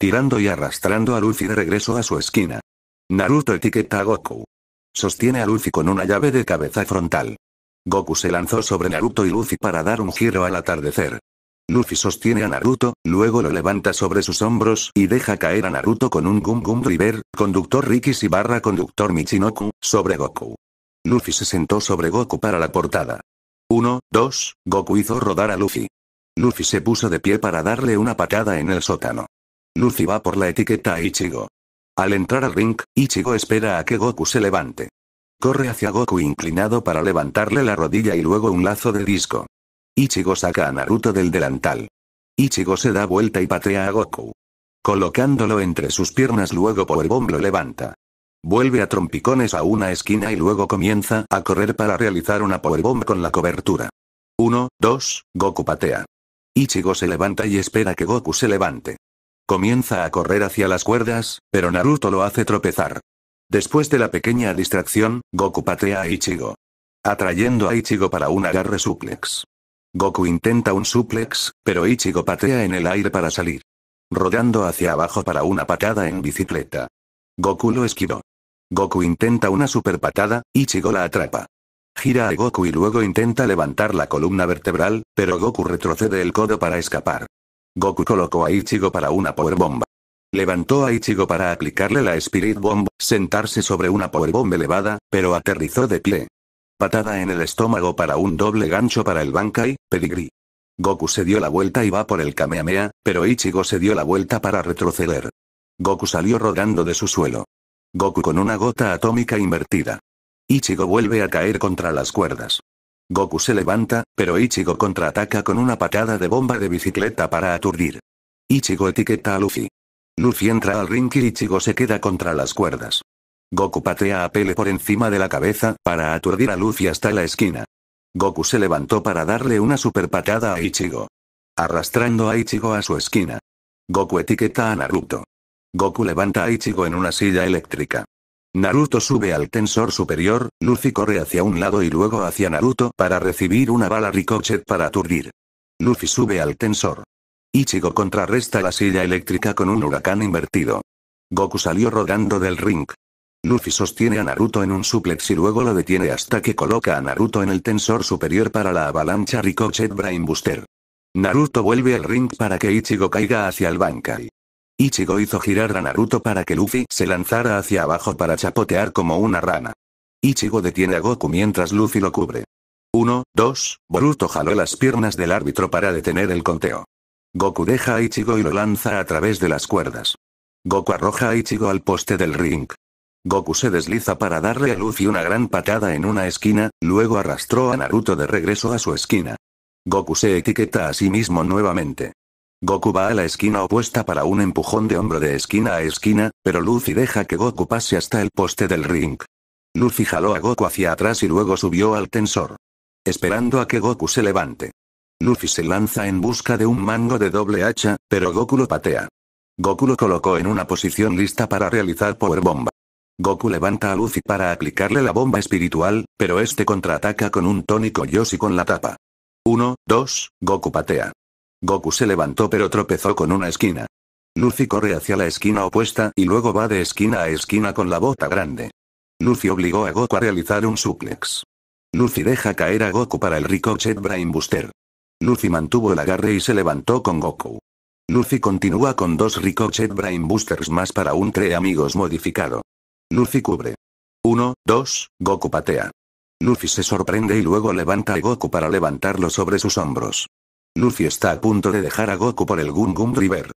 tirando y arrastrando a Luffy de regreso a su esquina. Naruto etiqueta a Goku. Sostiene a Luffy con una llave de cabeza frontal. Goku se lanzó sobre Naruto y Luffy para dar un giro al atardecer. Luffy sostiene a Naruto, luego lo levanta sobre sus hombros y deja caer a Naruto con un Gum Gum River, conductor Rikis y barra conductor Michinoku, sobre Goku. Luffy se sentó sobre Goku para la portada. 1, 2, Goku hizo rodar a Luffy. Luffy se puso de pie para darle una patada en el sótano. Lucy va por la etiqueta a Ichigo. Al entrar al ring, Ichigo espera a que Goku se levante. Corre hacia Goku inclinado para levantarle la rodilla y luego un lazo de disco. Ichigo saca a Naruto del delantal. Ichigo se da vuelta y patea a Goku. Colocándolo entre sus piernas luego Powerbomb lo levanta. Vuelve a trompicones a una esquina y luego comienza a correr para realizar una Powerbomb con la cobertura. 1, 2, Goku patea. Ichigo se levanta y espera que Goku se levante. Comienza a correr hacia las cuerdas, pero Naruto lo hace tropezar. Después de la pequeña distracción, Goku patea a Ichigo. Atrayendo a Ichigo para un agarre suplex. Goku intenta un suplex, pero Ichigo patea en el aire para salir. Rodando hacia abajo para una patada en bicicleta. Goku lo esquivó. Goku intenta una super patada, Ichigo la atrapa. Gira a Goku y luego intenta levantar la columna vertebral, pero Goku retrocede el codo para escapar. Goku colocó a Ichigo para una Power bomba. Levantó a Ichigo para aplicarle la Spirit Bomb, sentarse sobre una Power Bomb elevada, pero aterrizó de pie. Patada en el estómago para un doble gancho para el Bankai, Pedigree. Goku se dio la vuelta y va por el Kamehameha, pero Ichigo se dio la vuelta para retroceder. Goku salió rodando de su suelo. Goku con una gota atómica invertida. Ichigo vuelve a caer contra las cuerdas. Goku se levanta, pero Ichigo contraataca con una patada de bomba de bicicleta para aturdir. Ichigo etiqueta a Luffy. Luffy entra al ring y Ichigo se queda contra las cuerdas. Goku patea a Pele por encima de la cabeza, para aturdir a Luffy hasta la esquina. Goku se levantó para darle una patada a Ichigo. Arrastrando a Ichigo a su esquina. Goku etiqueta a Naruto. Goku levanta a Ichigo en una silla eléctrica. Naruto sube al tensor superior, Luffy corre hacia un lado y luego hacia Naruto para recibir una bala ricochet para aturdir. Luffy sube al tensor. Ichigo contrarresta la silla eléctrica con un huracán invertido. Goku salió rodando del ring. Luffy sostiene a Naruto en un suplex y luego lo detiene hasta que coloca a Naruto en el tensor superior para la avalancha Ricochet Brain Booster. Naruto vuelve al ring para que Ichigo caiga hacia el Bankai. Ichigo hizo girar a Naruto para que Luffy se lanzara hacia abajo para chapotear como una rana. Ichigo detiene a Goku mientras Luffy lo cubre. 1, 2, Boruto jaló las piernas del árbitro para detener el conteo. Goku deja a Ichigo y lo lanza a través de las cuerdas. Goku arroja a Ichigo al poste del ring. Goku se desliza para darle a Luffy una gran patada en una esquina, luego arrastró a Naruto de regreso a su esquina. Goku se etiqueta a sí mismo nuevamente. Goku va a la esquina opuesta para un empujón de hombro de esquina a esquina, pero Luffy deja que Goku pase hasta el poste del ring. Luffy jaló a Goku hacia atrás y luego subió al tensor. Esperando a que Goku se levante. Luffy se lanza en busca de un mango de doble hacha, pero Goku lo patea. Goku lo colocó en una posición lista para realizar Power Bomba. Goku levanta a Luffy para aplicarle la bomba espiritual, pero este contraataca con un tónico Yoshi con la tapa. 1, 2, Goku patea. Goku se levantó pero tropezó con una esquina. Luffy corre hacia la esquina opuesta y luego va de esquina a esquina con la bota grande. Luffy obligó a Goku a realizar un suplex. Luffy deja caer a Goku para el ricochet Brain Booster. Luffy mantuvo el agarre y se levantó con Goku. Luffy continúa con dos ricochet Brain Boosters más para un Tre Amigos modificado. Luffy cubre. 1, 2, Goku patea. Luffy se sorprende y luego levanta a Goku para levantarlo sobre sus hombros. Luffy está a punto de dejar a Goku por el Gungun River.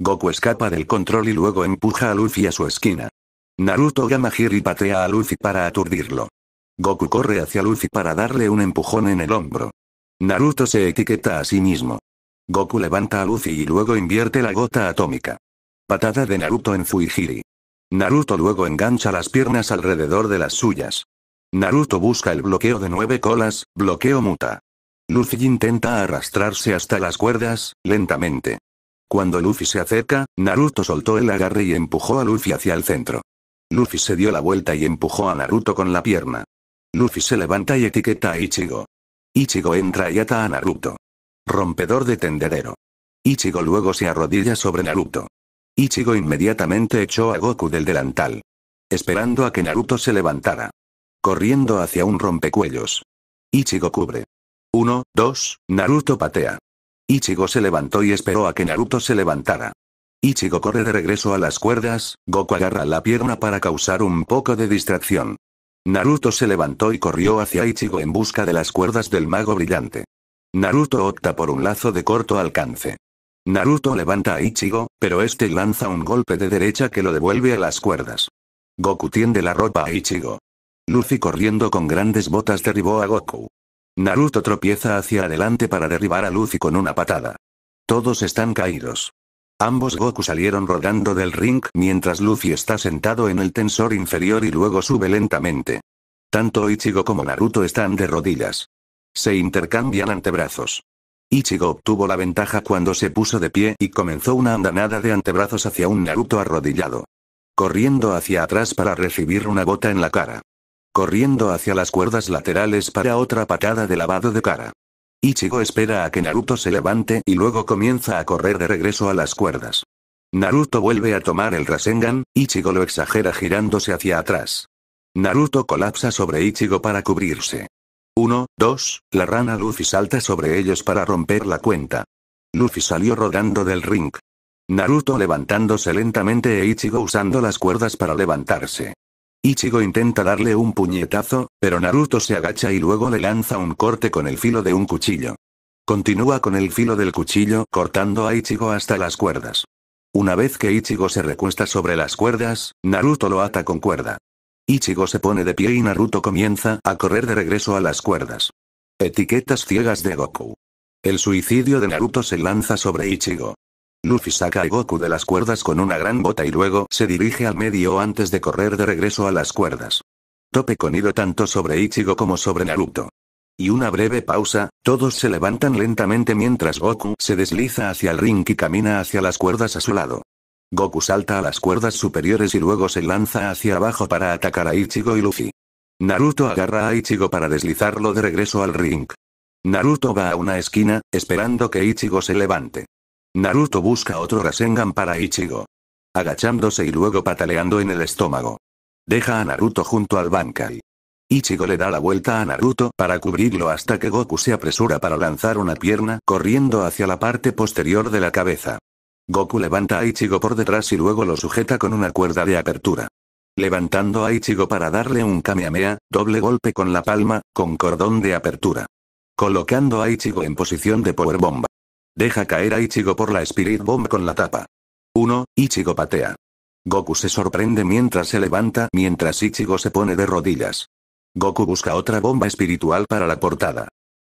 Goku escapa del control y luego empuja a Luffy a su esquina. Naruto Gamahiri patea a Luffy para aturdirlo. Goku corre hacia Luffy para darle un empujón en el hombro. Naruto se etiqueta a sí mismo. Goku levanta a Luffy y luego invierte la gota atómica. Patada de Naruto en Fuijiri. Naruto luego engancha las piernas alrededor de las suyas. Naruto busca el bloqueo de nueve colas, bloqueo muta. Luffy intenta arrastrarse hasta las cuerdas, lentamente. Cuando Luffy se acerca, Naruto soltó el agarre y empujó a Luffy hacia el centro. Luffy se dio la vuelta y empujó a Naruto con la pierna. Luffy se levanta y etiqueta a Ichigo. Ichigo entra y ata a Naruto. Rompedor de tendedero. Ichigo luego se arrodilla sobre Naruto. Ichigo inmediatamente echó a Goku del delantal. Esperando a que Naruto se levantara. Corriendo hacia un rompecuellos. Ichigo cubre. 1, 2, Naruto patea. Ichigo se levantó y esperó a que Naruto se levantara. Ichigo corre de regreso a las cuerdas, Goku agarra la pierna para causar un poco de distracción. Naruto se levantó y corrió hacia Ichigo en busca de las cuerdas del mago brillante. Naruto opta por un lazo de corto alcance. Naruto levanta a Ichigo, pero este lanza un golpe de derecha que lo devuelve a las cuerdas. Goku tiende la ropa a Ichigo. Lucy corriendo con grandes botas derribó a Goku. Naruto tropieza hacia adelante para derribar a Luffy con una patada. Todos están caídos. Ambos Goku salieron rodando del ring mientras Luffy está sentado en el tensor inferior y luego sube lentamente. Tanto Ichigo como Naruto están de rodillas. Se intercambian antebrazos. Ichigo obtuvo la ventaja cuando se puso de pie y comenzó una andanada de antebrazos hacia un Naruto arrodillado. Corriendo hacia atrás para recibir una bota en la cara corriendo hacia las cuerdas laterales para otra patada de lavado de cara. Ichigo espera a que Naruto se levante y luego comienza a correr de regreso a las cuerdas. Naruto vuelve a tomar el Rasengan, Ichigo lo exagera girándose hacia atrás. Naruto colapsa sobre Ichigo para cubrirse. 1, 2, la rana Luffy salta sobre ellos para romper la cuenta. Luffy salió rodando del ring. Naruto levantándose lentamente e Ichigo usando las cuerdas para levantarse. Ichigo intenta darle un puñetazo, pero Naruto se agacha y luego le lanza un corte con el filo de un cuchillo. Continúa con el filo del cuchillo cortando a Ichigo hasta las cuerdas. Una vez que Ichigo se recuesta sobre las cuerdas, Naruto lo ata con cuerda. Ichigo se pone de pie y Naruto comienza a correr de regreso a las cuerdas. Etiquetas ciegas de Goku. El suicidio de Naruto se lanza sobre Ichigo. Luffy saca a Goku de las cuerdas con una gran bota y luego se dirige al medio antes de correr de regreso a las cuerdas. Tope con hilo tanto sobre Ichigo como sobre Naruto. Y una breve pausa, todos se levantan lentamente mientras Goku se desliza hacia el ring y camina hacia las cuerdas a su lado. Goku salta a las cuerdas superiores y luego se lanza hacia abajo para atacar a Ichigo y Luffy. Naruto agarra a Ichigo para deslizarlo de regreso al ring. Naruto va a una esquina, esperando que Ichigo se levante. Naruto busca otro Rasengan para Ichigo. Agachándose y luego pataleando en el estómago. Deja a Naruto junto al Bankai. Ichigo le da la vuelta a Naruto para cubrirlo hasta que Goku se apresura para lanzar una pierna corriendo hacia la parte posterior de la cabeza. Goku levanta a Ichigo por detrás y luego lo sujeta con una cuerda de apertura. Levantando a Ichigo para darle un kamehameha, doble golpe con la palma, con cordón de apertura. Colocando a Ichigo en posición de Power Bomba. Deja caer a Ichigo por la Spirit Bomb con la tapa. 1. Ichigo patea. Goku se sorprende mientras se levanta mientras Ichigo se pone de rodillas. Goku busca otra bomba espiritual para la portada.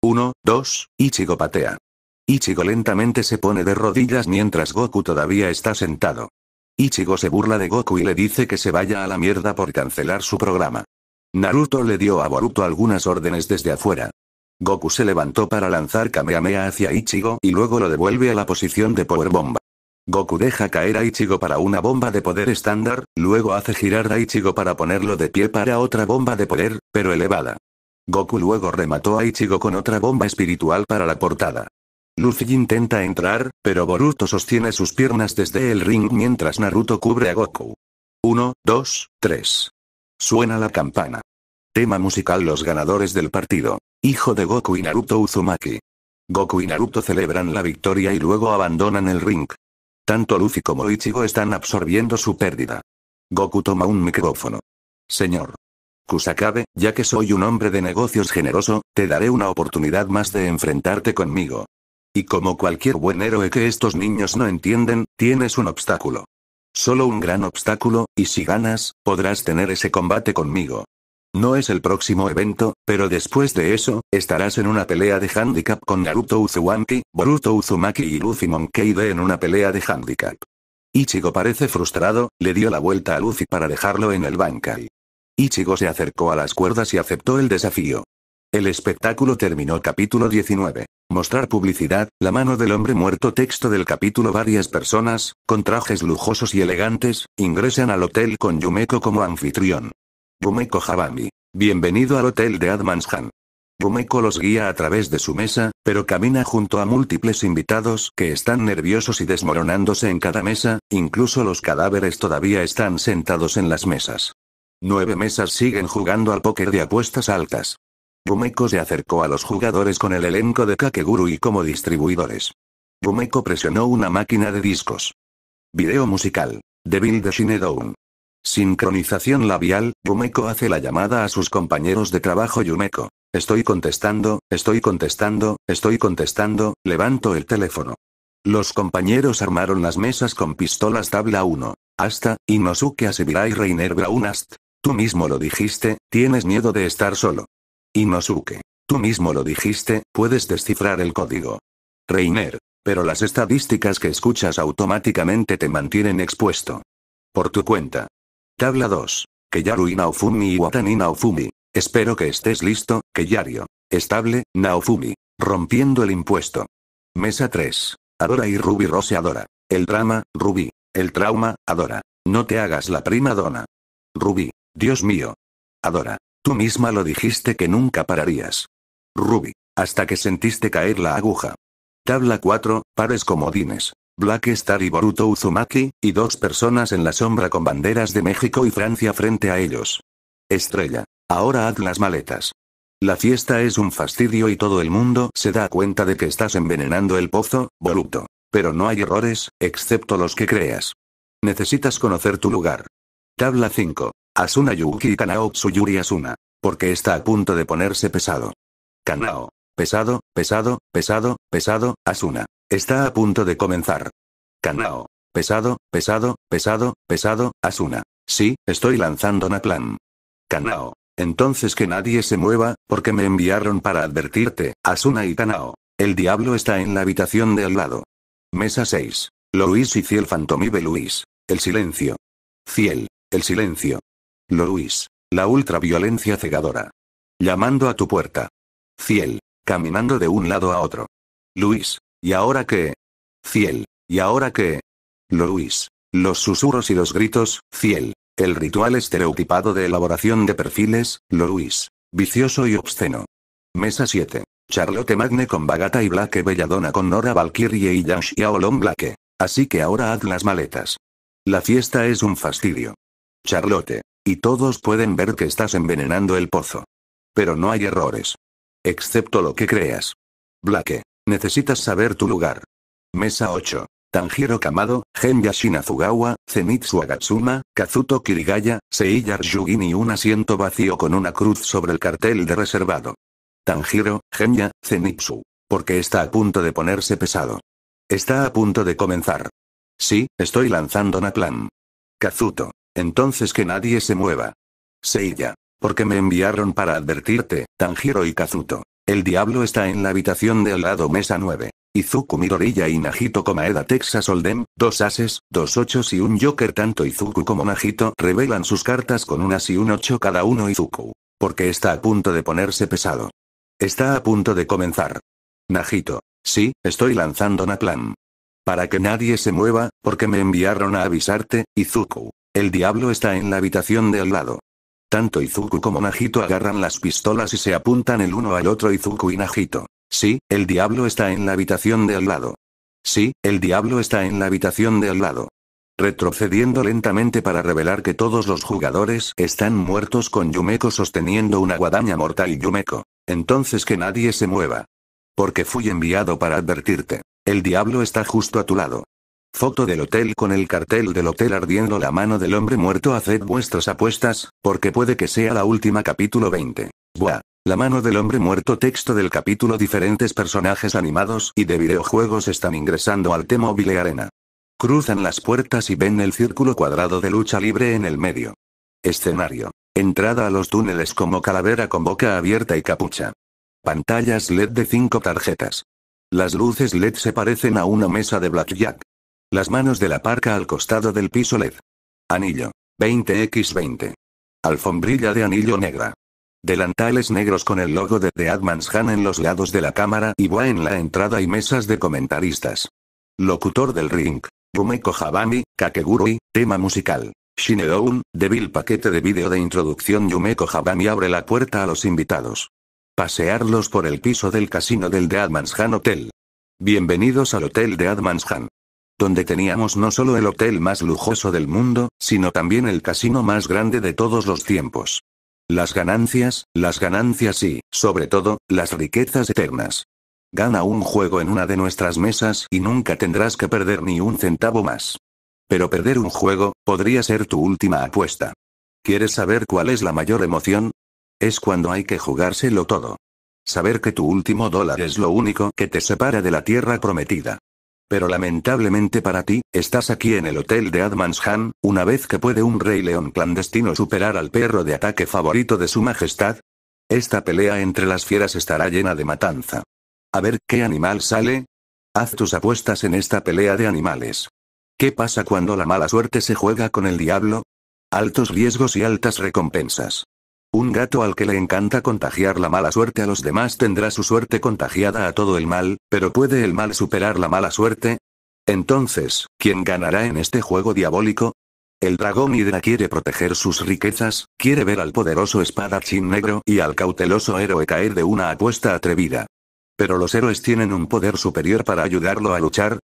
1, 2, Ichigo patea. Ichigo lentamente se pone de rodillas mientras Goku todavía está sentado. Ichigo se burla de Goku y le dice que se vaya a la mierda por cancelar su programa. Naruto le dio a Boruto algunas órdenes desde afuera. Goku se levantó para lanzar Kamehameha hacia Ichigo y luego lo devuelve a la posición de Power Bomba. Goku deja caer a Ichigo para una bomba de poder estándar, luego hace girar a Ichigo para ponerlo de pie para otra bomba de poder, pero elevada. Goku luego remató a Ichigo con otra bomba espiritual para la portada. Luffy intenta entrar, pero Boruto sostiene sus piernas desde el ring mientras Naruto cubre a Goku. 1, 2, 3. Suena la campana. Tema musical Los ganadores del partido. Hijo de Goku y Naruto Uzumaki. Goku y Naruto celebran la victoria y luego abandonan el ring. Tanto Luffy como Ichigo están absorbiendo su pérdida. Goku toma un micrófono. Señor. Kusakabe, ya que soy un hombre de negocios generoso, te daré una oportunidad más de enfrentarte conmigo. Y como cualquier buen héroe que estos niños no entienden, tienes un obstáculo. Solo un gran obstáculo, y si ganas, podrás tener ese combate conmigo. No es el próximo evento, pero después de eso, estarás en una pelea de handicap con Naruto Uzuwanki, Boruto Uzumaki y Luffy Monkeide en una pelea de handicap. Ichigo parece frustrado, le dio la vuelta a Luffy para dejarlo en el Bankai. Ichigo se acercó a las cuerdas y aceptó el desafío. El espectáculo terminó capítulo 19. Mostrar publicidad, la mano del hombre muerto texto del capítulo Varias personas, con trajes lujosos y elegantes, ingresan al hotel con Yumeko como anfitrión. Rumeko Habami. Bienvenido al hotel de Admanshan. Rumeko los guía a través de su mesa, pero camina junto a múltiples invitados que están nerviosos y desmoronándose en cada mesa, incluso los cadáveres todavía están sentados en las mesas. Nueve mesas siguen jugando al póker de apuestas altas. Rumeko se acercó a los jugadores con el elenco de Kakeguru y como distribuidores. Rumeko presionó una máquina de discos. Video musical. The Bill de Shinedown. Sincronización labial, Yumeko hace la llamada a sus compañeros de trabajo Yumeko. Estoy contestando, estoy contestando, estoy contestando, levanto el teléfono. Los compañeros armaron las mesas con pistolas tabla 1. Hasta, Inosuke y Reiner Braunast. Tú mismo lo dijiste, tienes miedo de estar solo. Inosuke. Tú mismo lo dijiste, puedes descifrar el código. Reiner. Pero las estadísticas que escuchas automáticamente te mantienen expuesto. Por tu cuenta. Tabla 2. Keyaru y Naofumi Watani Naofumi. Espero que estés listo, Keyario. Estable, Naofumi. Rompiendo el impuesto. Mesa 3. Adora y Ruby Rose Adora. El drama, Ruby. El trauma, Adora. No te hagas la prima dona. Ruby. Dios mío. Adora. Tú misma lo dijiste que nunca pararías. Ruby. Hasta que sentiste caer la aguja. Tabla 4. Pares comodines. Black Star y Boruto Uzumaki, y dos personas en la sombra con banderas de México y Francia frente a ellos. Estrella. Ahora haz las maletas. La fiesta es un fastidio y todo el mundo se da cuenta de que estás envenenando el pozo, Boruto. Pero no hay errores, excepto los que creas. Necesitas conocer tu lugar. Tabla 5. Asuna Yuki y Kanao Tsuyuri Asuna. Porque está a punto de ponerse pesado. Kanao. Pesado, pesado, pesado, pesado, pesado, Asuna. Está a punto de comenzar. Kanao. Pesado, pesado, pesado, pesado, Asuna. Sí, estoy lanzando plan. Kanao. Entonces que nadie se mueva, porque me enviaron para advertirte, Asuna y Kanao. El diablo está en la habitación de al lado. Mesa 6. Luis y Ciel Fantomibe Luis. El silencio. Ciel. El silencio. Luis. La ultraviolencia cegadora. Llamando a tu puerta. Ciel. Caminando de un lado a otro. Luis. ¿Y ahora qué? Ciel. ¿Y ahora qué? Louis. Los susurros y los gritos, ciel. El ritual estereotipado de elaboración de perfiles, Louis. Vicioso y obsceno. Mesa 7. Charlotte Magne con Bagata y Blake Belladona con Nora Valkyrie y y Xiaolong Blake. Así que ahora haz las maletas. La fiesta es un fastidio. Charlotte. Y todos pueden ver que estás envenenando el pozo. Pero no hay errores. Excepto lo que creas. Blake. Necesitas saber tu lugar. Mesa 8. Tanjiro Kamado, Genya Shinazugawa, Zenitsu Agatsuma, Kazuto Kirigaya, Seiya Ryugin y un asiento vacío con una cruz sobre el cartel de reservado. Tanjiro, Genya, Zenitsu. Porque está a punto de ponerse pesado. Está a punto de comenzar. Sí, estoy lanzando plan. Kazuto. Entonces que nadie se mueva. Seiya. Porque me enviaron para advertirte, Tanjiro y Kazuto. El diablo está en la habitación del lado mesa 9. Izuku Mirorilla y Najito Comaeda Texas Olden, dos ases, dos ochos y un joker tanto Izuku como Najito revelan sus cartas con unas y un ocho cada uno Izuku. Porque está a punto de ponerse pesado. Está a punto de comenzar. Najito. Sí, estoy lanzando Naplan. Para que nadie se mueva, porque me enviaron a avisarte, Izuku. El diablo está en la habitación del lado. Tanto Izuku como Najito agarran las pistolas y se apuntan el uno al otro Izuku y Najito. Sí, el diablo está en la habitación de al lado. Sí, el diablo está en la habitación de al lado. Retrocediendo lentamente para revelar que todos los jugadores están muertos con Yumeko sosteniendo una guadaña mortal Yumeko. Entonces que nadie se mueva. Porque fui enviado para advertirte. El diablo está justo a tu lado. Foto del hotel con el cartel del hotel ardiendo la mano del hombre muerto. Haced vuestras apuestas, porque puede que sea la última capítulo 20. Buah. La mano del hombre muerto texto del capítulo diferentes personajes animados y de videojuegos están ingresando al T-Mobile Arena. Cruzan las puertas y ven el círculo cuadrado de lucha libre en el medio. Escenario. Entrada a los túneles como calavera con boca abierta y capucha. Pantallas LED de 5 tarjetas. Las luces LED se parecen a una mesa de blackjack. Las manos de la parca al costado del piso LED. Anillo. 20x20. Alfombrilla de anillo negra. Delantales negros con el logo de The Adman's Han en los lados de la cámara y Boa en la entrada y mesas de comentaristas. Locutor del ring. Yumeko Habami, Kakegurui, tema musical. Shinedown, débil paquete de vídeo de introducción Yumeko Habami abre la puerta a los invitados. Pasearlos por el piso del casino del The Adman's Han Hotel. Bienvenidos al Hotel de Adman's Han donde teníamos no solo el hotel más lujoso del mundo, sino también el casino más grande de todos los tiempos. Las ganancias, las ganancias y, sobre todo, las riquezas eternas. Gana un juego en una de nuestras mesas y nunca tendrás que perder ni un centavo más. Pero perder un juego, podría ser tu última apuesta. ¿Quieres saber cuál es la mayor emoción? Es cuando hay que jugárselo todo. Saber que tu último dólar es lo único que te separa de la tierra prometida. Pero lamentablemente para ti, estás aquí en el hotel de Admanshan, una vez que puede un rey león clandestino superar al perro de ataque favorito de su majestad. Esta pelea entre las fieras estará llena de matanza. A ver, ¿qué animal sale? Haz tus apuestas en esta pelea de animales. ¿Qué pasa cuando la mala suerte se juega con el diablo? Altos riesgos y altas recompensas. Un gato al que le encanta contagiar la mala suerte a los demás tendrá su suerte contagiada a todo el mal, pero ¿puede el mal superar la mala suerte? Entonces, ¿quién ganará en este juego diabólico? El dragón Hidra quiere proteger sus riquezas, quiere ver al poderoso espadachín negro y al cauteloso héroe caer de una apuesta atrevida. Pero los héroes tienen un poder superior para ayudarlo a luchar.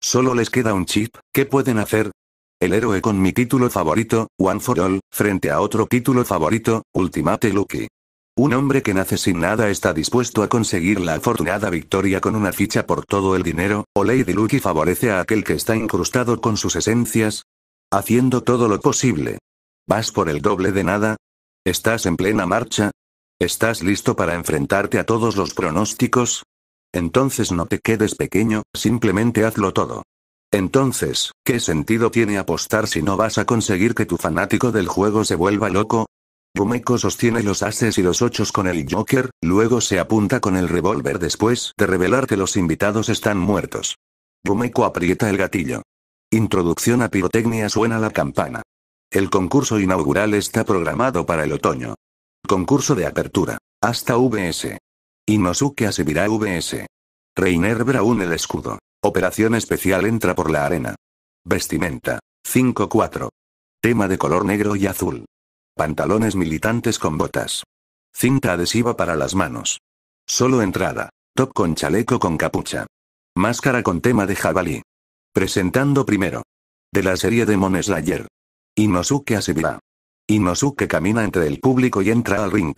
Solo les queda un chip, ¿qué pueden hacer? El héroe con mi título favorito, One for All, frente a otro título favorito, Ultimate Lucky. Un hombre que nace sin nada está dispuesto a conseguir la afortunada victoria con una ficha por todo el dinero, o Lady Lucky favorece a aquel que está incrustado con sus esencias. Haciendo todo lo posible. ¿Vas por el doble de nada? ¿Estás en plena marcha? ¿Estás listo para enfrentarte a todos los pronósticos? Entonces no te quedes pequeño, simplemente hazlo todo. Entonces, ¿qué sentido tiene apostar si no vas a conseguir que tu fanático del juego se vuelva loco? Rumeko sostiene los ases y los ochos con el Joker, luego se apunta con el revólver después de revelar que los invitados están muertos. Rumeko aprieta el gatillo. Introducción a pirotecnia suena la campana. El concurso inaugural está programado para el otoño. Concurso de apertura. Hasta VS. Inosuke asumirá VS. Reiner Braun el escudo. Operación especial entra por la arena. Vestimenta. 5-4. Tema de color negro y azul. Pantalones militantes con botas. Cinta adhesiva para las manos. Solo entrada. Top con chaleco con capucha. Máscara con tema de jabalí. Presentando primero. De la serie de Demon Slayer. Inosuke Asibira. Inosuke camina entre el público y entra al ring.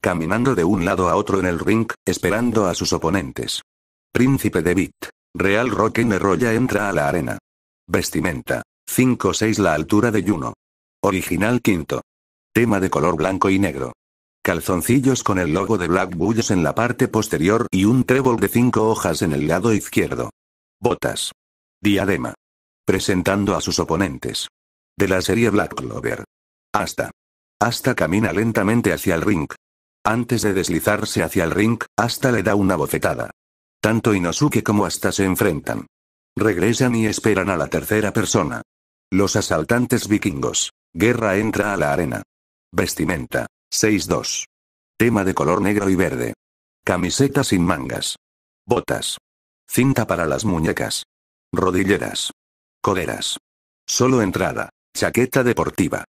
Caminando de un lado a otro en el ring, esperando a sus oponentes. Príncipe de Bit. Real Roque Roya entra a la arena. Vestimenta. 5-6 la altura de Juno. Original quinto. Tema de color blanco y negro. Calzoncillos con el logo de Black Bulls en la parte posterior y un trébol de cinco hojas en el lado izquierdo. Botas. Diadema. Presentando a sus oponentes. De la serie Black Clover. Hasta. Hasta camina lentamente hacia el ring. Antes de deslizarse hacia el ring, hasta le da una bofetada. Tanto Inosuke como hasta se enfrentan. Regresan y esperan a la tercera persona. Los asaltantes vikingos. Guerra entra a la arena. Vestimenta. 6-2. Tema de color negro y verde. Camiseta sin mangas. Botas. Cinta para las muñecas. Rodilleras. Coderas. Solo entrada. Chaqueta deportiva.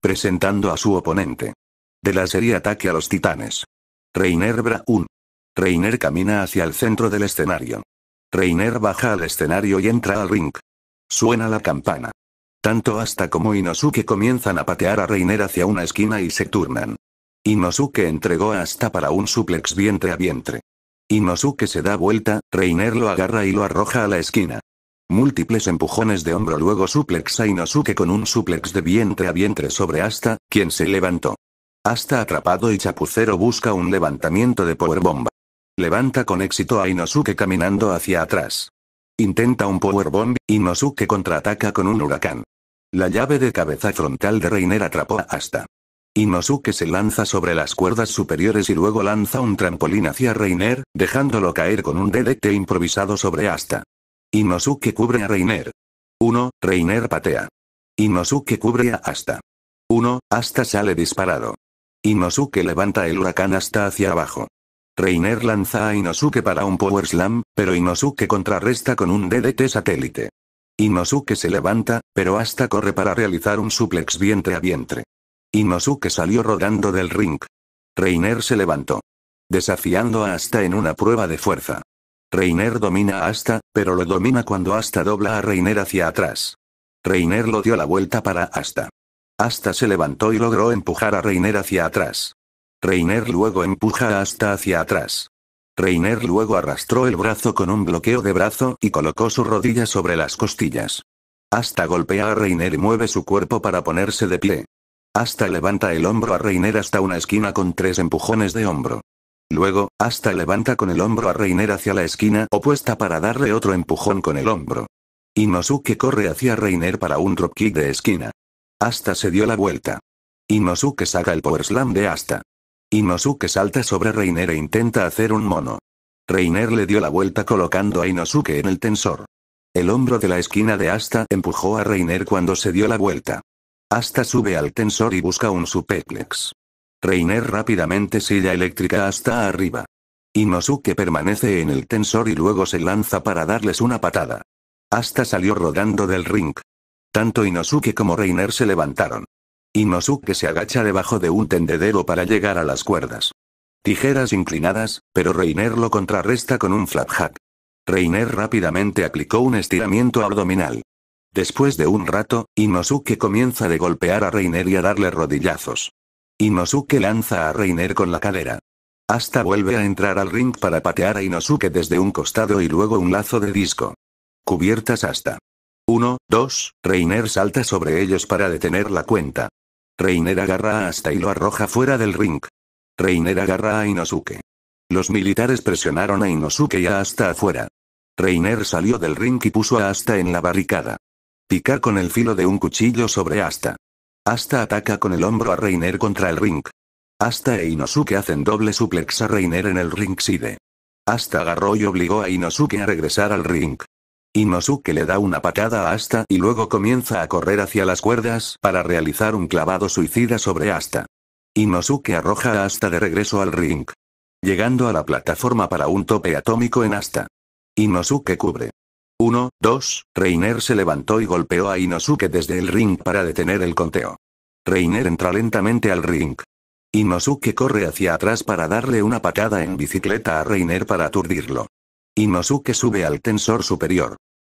Presentando a su oponente. De la serie Ataque a los Titanes. Reiner Braun. Reiner camina hacia el centro del escenario. Reiner baja al escenario y entra al ring. Suena la campana. Tanto Asta como Inosuke comienzan a patear a Reiner hacia una esquina y se turnan. Inosuke entregó a Asta para un suplex vientre a vientre. Inosuke se da vuelta, Reiner lo agarra y lo arroja a la esquina. Múltiples empujones de hombro luego suplex a Inosuke con un suplex de vientre a vientre sobre Asta, quien se levantó. Asta atrapado y Chapucero busca un levantamiento de bomba. Levanta con éxito a Inosuke caminando hacia atrás. Intenta un powerbomb, Inosuke contraataca con un huracán. La llave de cabeza frontal de Reiner atrapó a Asta. Inosuke se lanza sobre las cuerdas superiores y luego lanza un trampolín hacia Reiner, dejándolo caer con un DDT improvisado sobre Asta. Inosuke cubre a Reiner. 1. Reiner patea. Inosuke cubre a Asta. 1. Asta sale disparado. Inosuke levanta el huracán hasta hacia abajo. Reiner lanza a Inosuke para un Power Slam, pero Inosuke contrarresta con un DDT satélite. Inosuke se levanta, pero hasta corre para realizar un suplex vientre a vientre. Inosuke salió rodando del ring. Reiner se levantó. Desafiando a Asta en una prueba de fuerza. Reiner domina a Asta, pero lo domina cuando Asta dobla a Reiner hacia atrás. Reiner lo dio la vuelta para Asta. Asta se levantó y logró empujar a Reiner hacia atrás. Reiner luego empuja hasta hacia atrás. Reiner luego arrastró el brazo con un bloqueo de brazo y colocó su rodilla sobre las costillas. Hasta golpea a Reiner y mueve su cuerpo para ponerse de pie. Hasta levanta el hombro a Reiner hasta una esquina con tres empujones de hombro. Luego, hasta levanta con el hombro a Reiner hacia la esquina opuesta para darle otro empujón con el hombro. Inosuke corre hacia Reiner para un dropkick de esquina. Hasta se dio la vuelta. Inosuke saca el power slam de hasta. Inosuke salta sobre Reiner e intenta hacer un mono. Reiner le dio la vuelta colocando a Inosuke en el tensor. El hombro de la esquina de Asta empujó a Reiner cuando se dio la vuelta. Asta sube al tensor y busca un supeplex. Reiner rápidamente silla eléctrica hasta arriba. Inosuke permanece en el tensor y luego se lanza para darles una patada. Asta salió rodando del ring. Tanto Inosuke como Reiner se levantaron. Inosuke se agacha debajo de un tendedero para llegar a las cuerdas. Tijeras inclinadas, pero Reiner lo contrarresta con un flapjack. Reiner rápidamente aplicó un estiramiento abdominal. Después de un rato, Inosuke comienza de golpear a Reiner y a darle rodillazos. Inosuke lanza a Reiner con la cadera. Hasta vuelve a entrar al ring para patear a Inosuke desde un costado y luego un lazo de disco. Cubiertas hasta. 1, 2, Reiner salta sobre ellos para detener la cuenta. Reiner agarra a Asta y lo arroja fuera del ring. Reiner agarra a Inosuke. Los militares presionaron a Inosuke y a Asta afuera. Reiner salió del ring y puso a Asta en la barricada. Picar con el filo de un cuchillo sobre Asta. Asta ataca con el hombro a Reiner contra el ring. Asta e Inosuke hacen doble suplex a Reiner en el side. Asta agarró y obligó a Inosuke a regresar al ring. Inosuke le da una patada a Asta y luego comienza a correr hacia las cuerdas para realizar un clavado suicida sobre Asta. Inosuke arroja a Asta de regreso al ring. Llegando a la plataforma para un tope atómico en Asta. Inosuke cubre. 1, 2, Reiner se levantó y golpeó a Inosuke desde el ring para detener el conteo. Reiner entra lentamente al ring. Inosuke corre hacia atrás para darle una patada en bicicleta a Reiner para aturdirlo. Inosuke sube al tensor superior.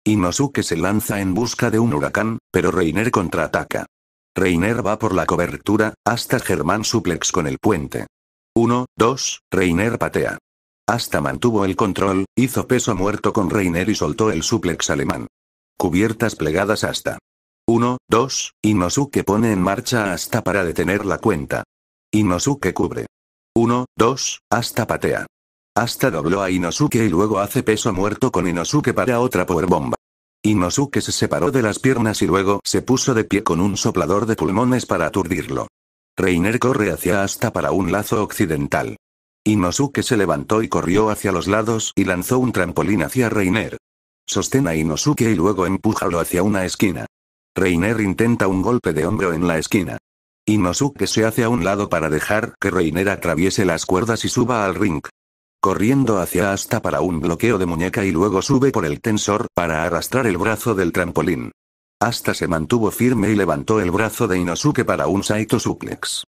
Inosuke se lanza en busca de un huracán, pero Reiner contraataca. Reiner va por la cobertura, hasta Germán suplex con el puente. 1, 2, Reiner patea. Hasta mantuvo el control, hizo peso muerto con Reiner y soltó el suplex alemán. Cubiertas plegadas hasta. 1, 2, Inosuke pone en marcha hasta para detener la cuenta. Inosuke cubre. 1, 2, hasta patea hasta dobló a Inosuke y luego hace peso muerto con Inosuke para otra bomba. Inosuke se separó de las piernas y luego se puso de pie con un soplador de pulmones para aturdirlo. Reiner corre hacia hasta para un lazo occidental. Inosuke se levantó y corrió hacia los lados y lanzó un trampolín hacia Reiner. Sostén a Inosuke y luego empújalo hacia una esquina. Reiner intenta un golpe de hombro en la esquina. Inosuke se hace a un lado para dejar que Reiner atraviese las cuerdas y suba al ring corriendo hacia hasta para un bloqueo de muñeca y luego sube por el tensor para arrastrar el brazo del trampolín. Hasta se mantuvo firme y levantó el brazo de Inosuke para un Saito suplex.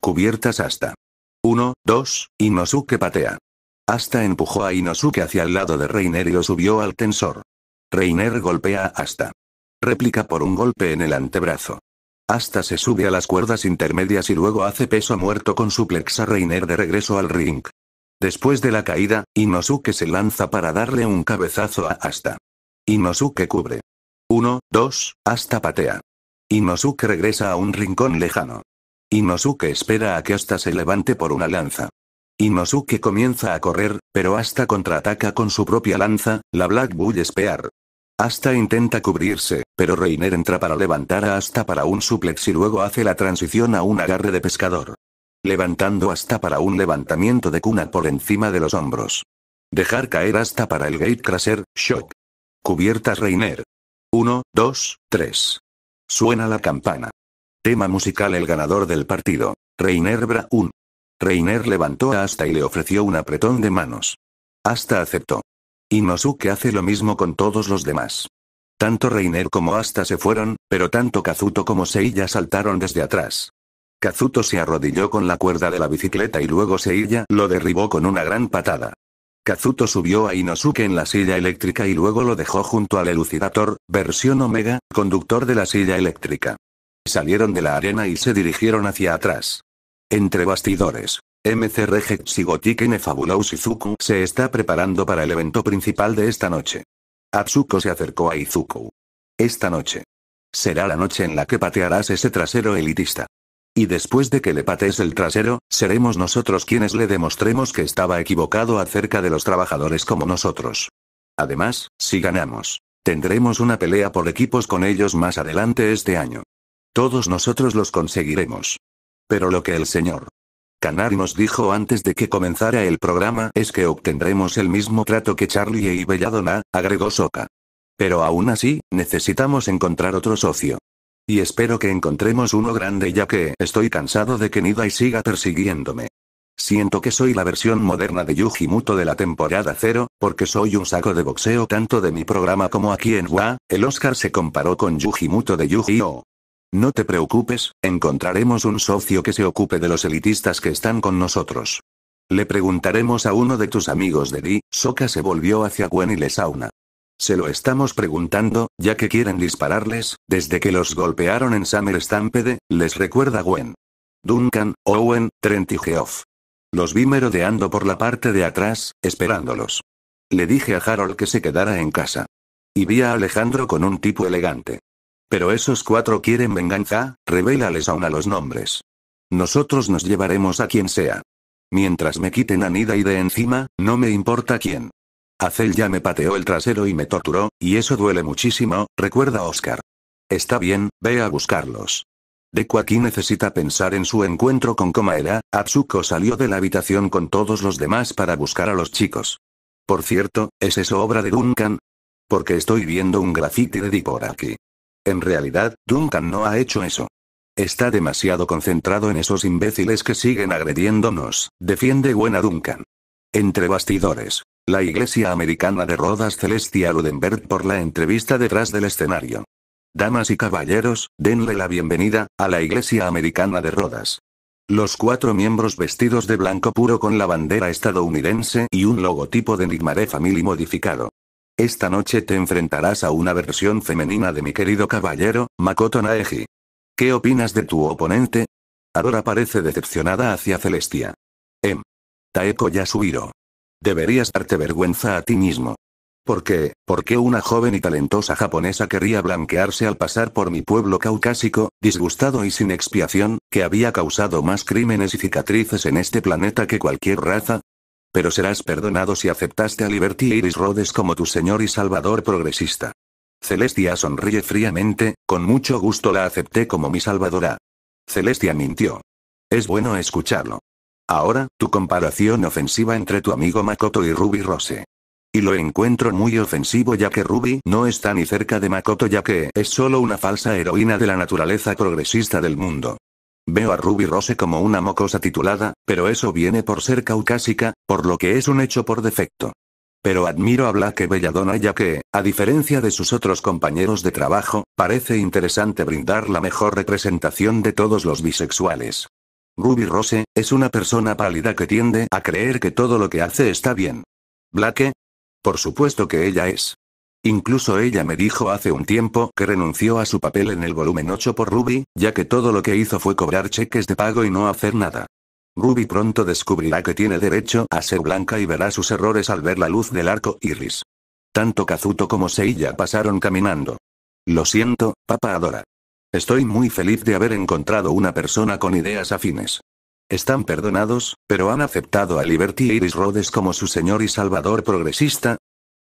Cubiertas hasta. 1, 2, Inosuke patea. Hasta empujó a Inosuke hacia el lado de Reiner y lo subió al tensor. Reiner golpea hasta. Asta. Réplica por un golpe en el antebrazo. Hasta se sube a las cuerdas intermedias y luego hace peso muerto con suplex a Reiner de regreso al ring. Después de la caída, Inosuke se lanza para darle un cabezazo a Asta. Inosuke cubre. 1, 2, Asta patea. Inosuke regresa a un rincón lejano. Inosuke espera a que Asta se levante por una lanza. Inosuke comienza a correr, pero Asta contraataca con su propia lanza, la Black Bull Spear. Asta intenta cubrirse, pero Reiner entra para levantar a Asta para un suplex y luego hace la transición a un agarre de pescador levantando hasta para un levantamiento de cuna por encima de los hombros. Dejar caer hasta para el gate shock. Cubiertas Reiner. 1, 2, 3. Suena la campana. Tema musical El ganador del partido, Reiner Braun. Reiner levantó a Asta y le ofreció un apretón de manos. Asta aceptó. Inosuke hace lo mismo con todos los demás. Tanto Reiner como Asta se fueron, pero tanto Kazuto como Seiya saltaron desde atrás. Kazuto se arrodilló con la cuerda de la bicicleta y luego Seiya lo derribó con una gran patada. Kazuto subió a Inosuke en la silla eléctrica y luego lo dejó junto al elucidator, versión Omega, conductor de la silla eléctrica. Salieron de la arena y se dirigieron hacia atrás. Entre bastidores. MC Regex Fabulous Izuku se está preparando para el evento principal de esta noche. Atsuko se acercó a Izuku. Esta noche. Será la noche en la que patearás ese trasero elitista. Y después de que le patees el trasero, seremos nosotros quienes le demostremos que estaba equivocado acerca de los trabajadores como nosotros. Además, si ganamos, tendremos una pelea por equipos con ellos más adelante este año. Todos nosotros los conseguiremos. Pero lo que el señor Canar nos dijo antes de que comenzara el programa es que obtendremos el mismo trato que Charlie y Belladona, agregó Soka. Pero aún así, necesitamos encontrar otro socio. Y espero que encontremos uno grande ya que estoy cansado de que y siga persiguiéndome. Siento que soy la versión moderna de Yuji Muto de la temporada cero, porque soy un saco de boxeo tanto de mi programa como aquí en WA, el Oscar se comparó con Yuji Muto de Yuji-Oh. No te preocupes, encontraremos un socio que se ocupe de los elitistas que están con nosotros. Le preguntaremos a uno de tus amigos de Di, Soka se volvió hacia Gwen y sauna. Se lo estamos preguntando, ya que quieren dispararles, desde que los golpearon en Summer Stampede, les recuerda Gwen. Duncan, Owen, Trent y Geoff. Los vi merodeando por la parte de atrás, esperándolos. Le dije a Harold que se quedara en casa. Y vi a Alejandro con un tipo elegante. Pero esos cuatro quieren venganza, revélales aún a los nombres. Nosotros nos llevaremos a quien sea. Mientras me quiten a Nida y de encima, no me importa quién. Acel ya me pateó el trasero y me torturó, y eso duele muchísimo, recuerda Oscar. Está bien, ve a buscarlos. Deku aquí necesita pensar en su encuentro con Komaera, Atsuko salió de la habitación con todos los demás para buscar a los chicos. Por cierto, ¿es eso obra de Duncan? Porque estoy viendo un graffiti de por aquí. En realidad, Duncan no ha hecho eso. Está demasiado concentrado en esos imbéciles que siguen agrediéndonos, defiende buena Duncan. Entre bastidores. La Iglesia Americana de Rodas Celestia Ludenberg por la entrevista detrás del escenario. Damas y caballeros, denle la bienvenida, a la Iglesia Americana de Rodas. Los cuatro miembros vestidos de blanco puro con la bandera estadounidense y un logotipo de Enigma Family modificado. Esta noche te enfrentarás a una versión femenina de mi querido caballero, Makoto Naeji. ¿Qué opinas de tu oponente? Adora parece decepcionada hacia Celestia. Taeko Yasuhiro. Deberías darte vergüenza a ti mismo. ¿Por qué? ¿Por qué una joven y talentosa japonesa querría blanquearse al pasar por mi pueblo caucásico, disgustado y sin expiación, que había causado más crímenes y cicatrices en este planeta que cualquier raza? Pero serás perdonado si aceptaste a Liberty Iris Rhodes como tu señor y salvador progresista. Celestia sonríe fríamente, con mucho gusto la acepté como mi salvadora. Celestia mintió. Es bueno escucharlo. Ahora, tu comparación ofensiva entre tu amigo Makoto y Ruby Rose. Y lo encuentro muy ofensivo ya que Ruby no está ni cerca de Makoto ya que es solo una falsa heroína de la naturaleza progresista del mundo. Veo a Ruby Rose como una mocosa titulada, pero eso viene por ser caucásica, por lo que es un hecho por defecto. Pero admiro a Black Belladonna ya que, a diferencia de sus otros compañeros de trabajo, parece interesante brindar la mejor representación de todos los bisexuales. Ruby Rose, es una persona pálida que tiende a creer que todo lo que hace está bien. ¿Blake? Por supuesto que ella es. Incluso ella me dijo hace un tiempo que renunció a su papel en el volumen 8 por Ruby, ya que todo lo que hizo fue cobrar cheques de pago y no hacer nada. Ruby pronto descubrirá que tiene derecho a ser blanca y verá sus errores al ver la luz del arco iris. Tanto Kazuto como Seiya pasaron caminando. Lo siento, papá adora. Estoy muy feliz de haber encontrado una persona con ideas afines. Están perdonados, pero han aceptado a Liberty Iris Rhodes como su señor y salvador progresista.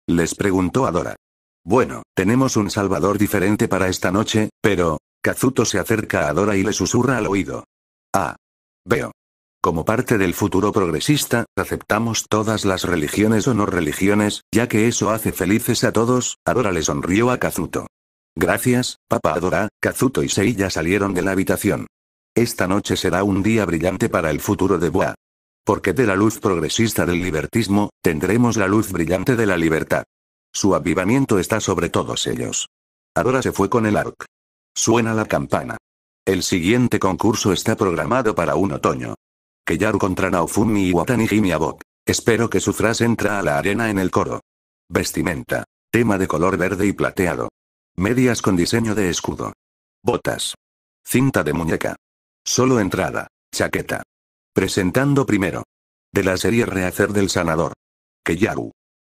Les preguntó Adora. Bueno, tenemos un salvador diferente para esta noche, pero... Kazuto se acerca a Adora y le susurra al oído. Ah. Veo. Como parte del futuro progresista, aceptamos todas las religiones o no religiones, ya que eso hace felices a todos, Adora le sonrió a Kazuto. Gracias, papá Adora, Kazuto y Seiya salieron de la habitación. Esta noche será un día brillante para el futuro de Boa. Porque de la luz progresista del libertismo, tendremos la luz brillante de la libertad. Su avivamiento está sobre todos ellos. Adora se fue con el arc. Suena la campana. El siguiente concurso está programado para un otoño. Keyaru contra Naofumi y a Bok. Espero que su frase entra a la arena en el coro. Vestimenta. Tema de color verde y plateado. Medias con diseño de escudo. Botas. Cinta de muñeca. Solo entrada. Chaqueta. Presentando primero. De la serie Rehacer del Sanador. Keyaru.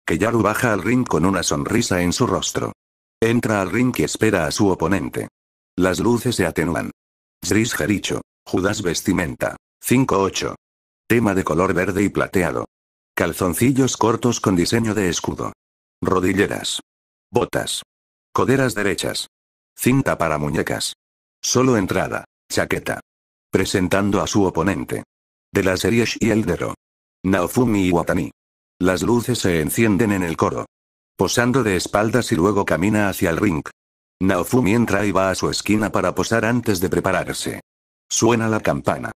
Keyaru baja al ring con una sonrisa en su rostro. Entra al ring y espera a su oponente. Las luces se atenúan. Zris Jericho. Judas Vestimenta. 5-8. Tema de color verde y plateado. Calzoncillos cortos con diseño de escudo. Rodilleras. Botas. Coderas derechas. Cinta para muñecas. Solo entrada. Chaqueta. Presentando a su oponente. De la serie Shieldero. Naofumi Watani. Las luces se encienden en el coro. Posando de espaldas y luego camina hacia el ring. Naofumi entra y va a su esquina para posar antes de prepararse. Suena la campana.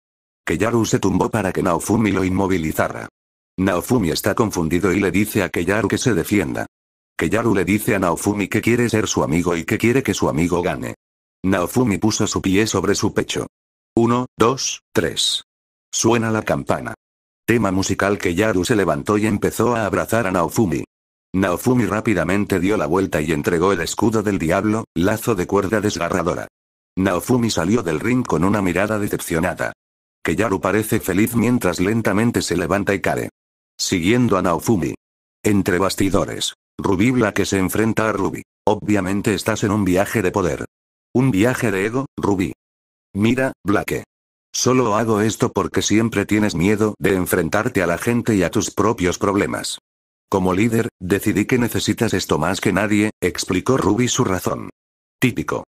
Keyaru se tumbó para que Naofumi lo inmovilizara. Naofumi está confundido y le dice a Keyaru que se defienda que le dice a Naofumi que quiere ser su amigo y que quiere que su amigo gane. Naofumi puso su pie sobre su pecho. 1, 2, 3. Suena la campana. Tema musical que Yaru se levantó y empezó a abrazar a Naofumi. Naofumi rápidamente dio la vuelta y entregó el escudo del diablo, lazo de cuerda desgarradora. Naofumi salió del ring con una mirada decepcionada. Keyaru parece feliz mientras lentamente se levanta y cae. Siguiendo a Naofumi. Entre bastidores. Ruby la que se enfrenta a Ruby. Obviamente estás en un viaje de poder. Un viaje de ego, Ruby. Mira, Black. Solo hago esto porque siempre tienes miedo de enfrentarte a la gente y a tus propios problemas. Como líder, decidí que necesitas esto más que nadie, explicó Ruby su razón. Típico.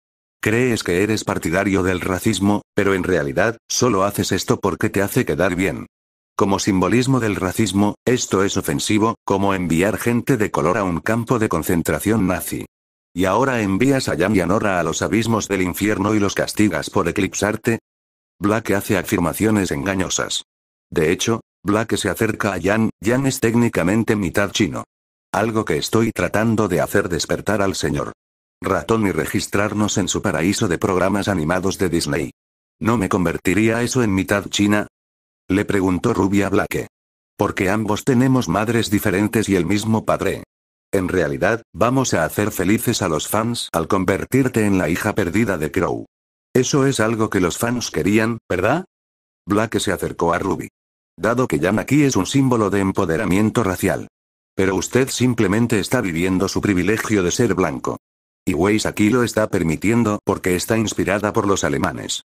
Crees que eres partidario del racismo, pero en realidad, solo haces esto porque te hace quedar bien. Como simbolismo del racismo, esto es ofensivo, como enviar gente de color a un campo de concentración nazi. ¿Y ahora envías a yan y a Nora a los abismos del infierno y los castigas por eclipsarte? Black hace afirmaciones engañosas. De hecho, Black se acerca a Yan, Yan es técnicamente mitad chino. Algo que estoy tratando de hacer despertar al señor. Ratón y registrarnos en su paraíso de programas animados de Disney. No me convertiría eso en mitad china, le preguntó a Blake. Porque ambos tenemos madres diferentes y el mismo padre. En realidad, vamos a hacer felices a los fans al convertirte en la hija perdida de Crow. Eso es algo que los fans querían, ¿verdad? Blake se acercó a Ruby. Dado que Jan aquí es un símbolo de empoderamiento racial. Pero usted simplemente está viviendo su privilegio de ser blanco. Y Weiss aquí lo está permitiendo porque está inspirada por los alemanes.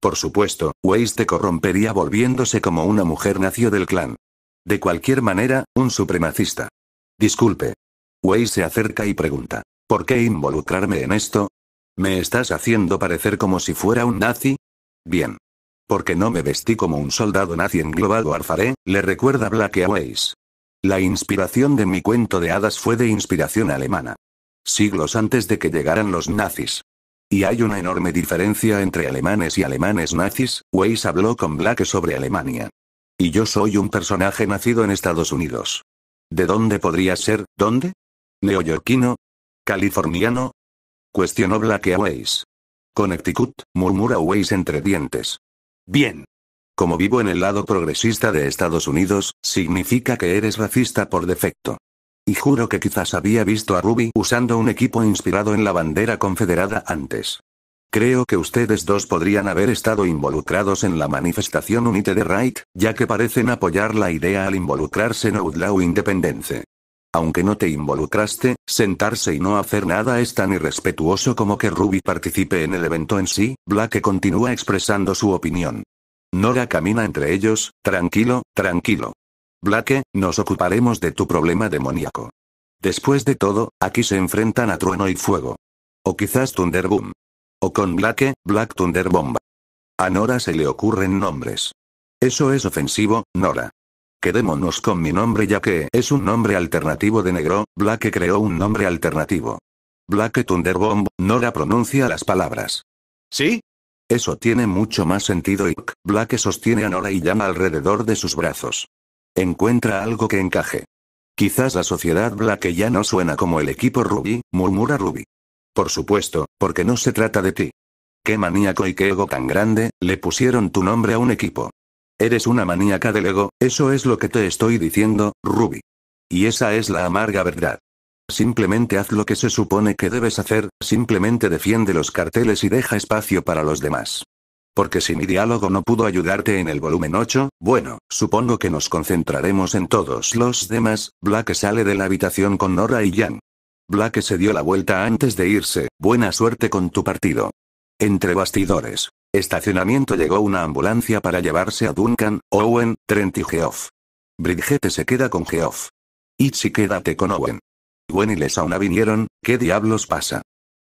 Por supuesto, Weiss te corrompería volviéndose como una mujer nació del clan. De cualquier manera, un supremacista. Disculpe. Weiss se acerca y pregunta. ¿Por qué involucrarme en esto? ¿Me estás haciendo parecer como si fuera un nazi? Bien. Porque no me vestí como un soldado nazi englobado alfaré, le recuerda Black a Weiss. La inspiración de mi cuento de hadas fue de inspiración alemana. Siglos antes de que llegaran los nazis. Y hay una enorme diferencia entre alemanes y alemanes nazis, Weiss habló con Black sobre Alemania. Y yo soy un personaje nacido en Estados Unidos. ¿De dónde podría ser? ¿Dónde? ¿Neoyorquino? ¿Californiano? Cuestionó Black a Weiss. Connecticut, murmura Weiss entre dientes. Bien. Como vivo en el lado progresista de Estados Unidos, significa que eres racista por defecto y juro que quizás había visto a Ruby usando un equipo inspirado en la bandera confederada antes. Creo que ustedes dos podrían haber estado involucrados en la manifestación Unite de Right, ya que parecen apoyar la idea al involucrarse en Outlaw Independencia. Aunque no te involucraste, sentarse y no hacer nada es tan irrespetuoso como que Ruby participe en el evento en sí, Black continúa expresando su opinión. Nora camina entre ellos, tranquilo, tranquilo. Blake, nos ocuparemos de tu problema demoníaco. Después de todo, aquí se enfrentan a trueno y fuego. O quizás Thunderboom. O con Blake, Black Thunder Bomba. A Nora se le ocurren nombres. Eso es ofensivo, Nora. Quedémonos con mi nombre ya que es un nombre alternativo de negro, Blake creó un nombre alternativo. Blake Thunderbomb, Nora pronuncia las palabras. ¿Sí? Eso tiene mucho más sentido y Blake sostiene a Nora y llama alrededor de sus brazos. Encuentra algo que encaje. Quizás la sociedad Black ya no suena como el equipo Ruby, murmura Ruby. Por supuesto, porque no se trata de ti. Qué maníaco y qué ego tan grande, le pusieron tu nombre a un equipo. Eres una maníaca del ego, eso es lo que te estoy diciendo, Ruby. Y esa es la amarga verdad. Simplemente haz lo que se supone que debes hacer, simplemente defiende los carteles y deja espacio para los demás. Porque si mi diálogo no pudo ayudarte en el volumen 8, bueno, supongo que nos concentraremos en todos los demás. Black sale de la habitación con Nora y Jan. Black se dio la vuelta antes de irse. Buena suerte con tu partido. Entre bastidores. Estacionamiento llegó una ambulancia para llevarse a Duncan, Owen, Trent y Geoff. Bridgette se queda con Geoff. Itchy quédate con Owen. Gwen y Lesauna vinieron, ¿qué diablos pasa?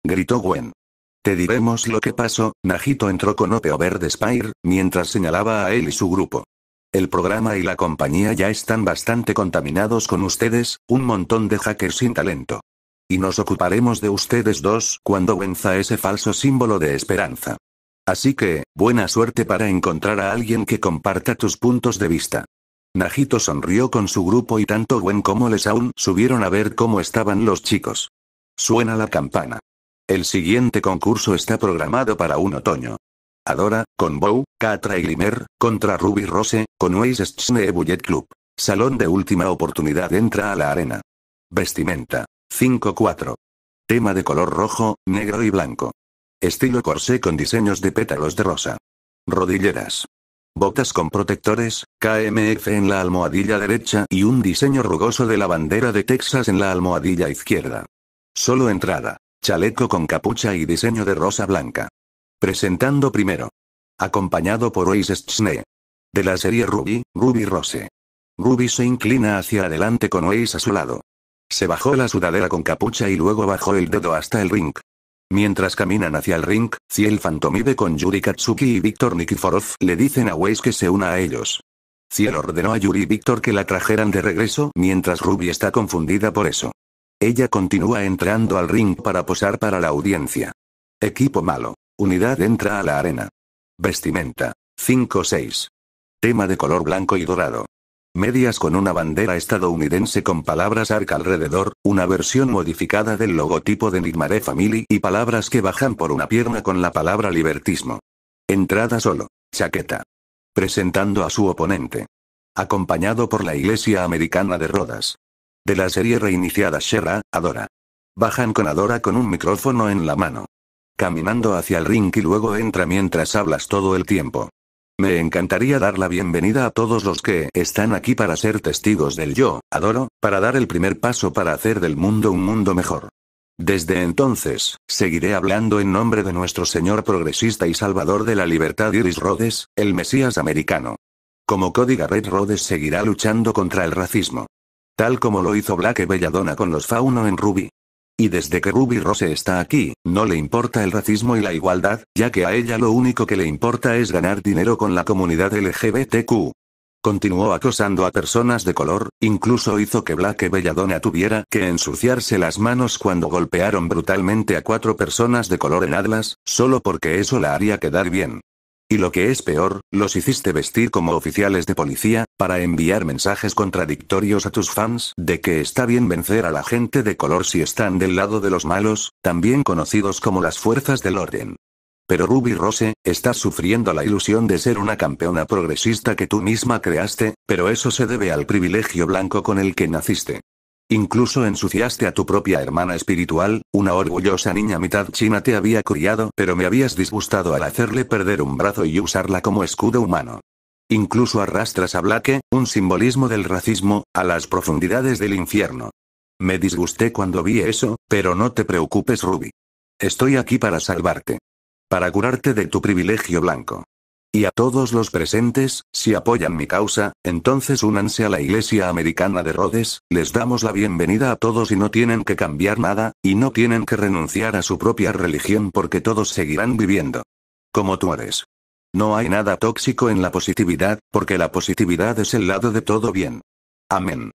Gritó Gwen. Te diremos lo que pasó, Najito entró con Opeo Verde Spire, mientras señalaba a él y su grupo. El programa y la compañía ya están bastante contaminados con ustedes, un montón de hackers sin talento. Y nos ocuparemos de ustedes dos cuando venza ese falso símbolo de esperanza. Así que, buena suerte para encontrar a alguien que comparta tus puntos de vista. Najito sonrió con su grupo y tanto Gwen como Lesaun subieron a ver cómo estaban los chicos. Suena la campana. El siguiente concurso está programado para un otoño. Adora, con Bow, Catra y Glimmer, contra Ruby Rose, con Weiss Bullet Club. Salón de última oportunidad entra a la arena. Vestimenta. 5-4. Tema de color rojo, negro y blanco. Estilo corsé con diseños de pétalos de rosa. Rodilleras. Botas con protectores, KMF en la almohadilla derecha y un diseño rugoso de la bandera de Texas en la almohadilla izquierda. Solo entrada. Chaleco con capucha y diseño de rosa blanca. Presentando primero. Acompañado por Weiss Schnee. De la serie Ruby, Ruby Rose. Ruby se inclina hacia adelante con Weiss a su lado. Se bajó la sudadera con capucha y luego bajó el dedo hasta el ring. Mientras caminan hacia el ring, Ciel Fantomide con Yuri Katsuki y Víctor Nikiforov le dicen a Weiss que se una a ellos. Ciel ordenó a Yuri y Víctor que la trajeran de regreso mientras Ruby está confundida por eso. Ella continúa entrando al ring para posar para la audiencia. Equipo malo. Unidad entra a la arena. Vestimenta. 5-6. Tema de color blanco y dorado. Medias con una bandera estadounidense con palabras arca alrededor, una versión modificada del logotipo de Nightmare Family y palabras que bajan por una pierna con la palabra libertismo. Entrada solo. Chaqueta. Presentando a su oponente. Acompañado por la Iglesia Americana de Rodas. De la serie reiniciada Shera, Adora. Bajan con Adora con un micrófono en la mano. Caminando hacia el ring y luego entra mientras hablas todo el tiempo. Me encantaría dar la bienvenida a todos los que están aquí para ser testigos del yo, adoro, para dar el primer paso para hacer del mundo un mundo mejor. Desde entonces, seguiré hablando en nombre de nuestro Señor progresista y Salvador de la Libertad Iris Rhodes, el Mesías americano. Como código Red Rhodes seguirá luchando contra el racismo. Tal como lo hizo Black Belladonna con los Fauno en Ruby. Y desde que Ruby Rose está aquí, no le importa el racismo y la igualdad, ya que a ella lo único que le importa es ganar dinero con la comunidad LGBTQ. Continuó acosando a personas de color, incluso hizo que Black Belladonna tuviera que ensuciarse las manos cuando golpearon brutalmente a cuatro personas de color en Atlas, solo porque eso la haría quedar bien. Y lo que es peor, los hiciste vestir como oficiales de policía, para enviar mensajes contradictorios a tus fans de que está bien vencer a la gente de color si están del lado de los malos, también conocidos como las fuerzas del orden. Pero Ruby Rose, estás sufriendo la ilusión de ser una campeona progresista que tú misma creaste, pero eso se debe al privilegio blanco con el que naciste. Incluso ensuciaste a tu propia hermana espiritual, una orgullosa niña mitad china te había criado, pero me habías disgustado al hacerle perder un brazo y usarla como escudo humano. Incluso arrastras a Blake, un simbolismo del racismo, a las profundidades del infierno. Me disgusté cuando vi eso, pero no te preocupes, Ruby. Estoy aquí para salvarte. Para curarte de tu privilegio blanco. Y a todos los presentes, si apoyan mi causa, entonces únanse a la Iglesia Americana de Rhodes, les damos la bienvenida a todos y no tienen que cambiar nada, y no tienen que renunciar a su propia religión porque todos seguirán viviendo. Como tú eres. No hay nada tóxico en la positividad, porque la positividad es el lado de todo bien. Amén.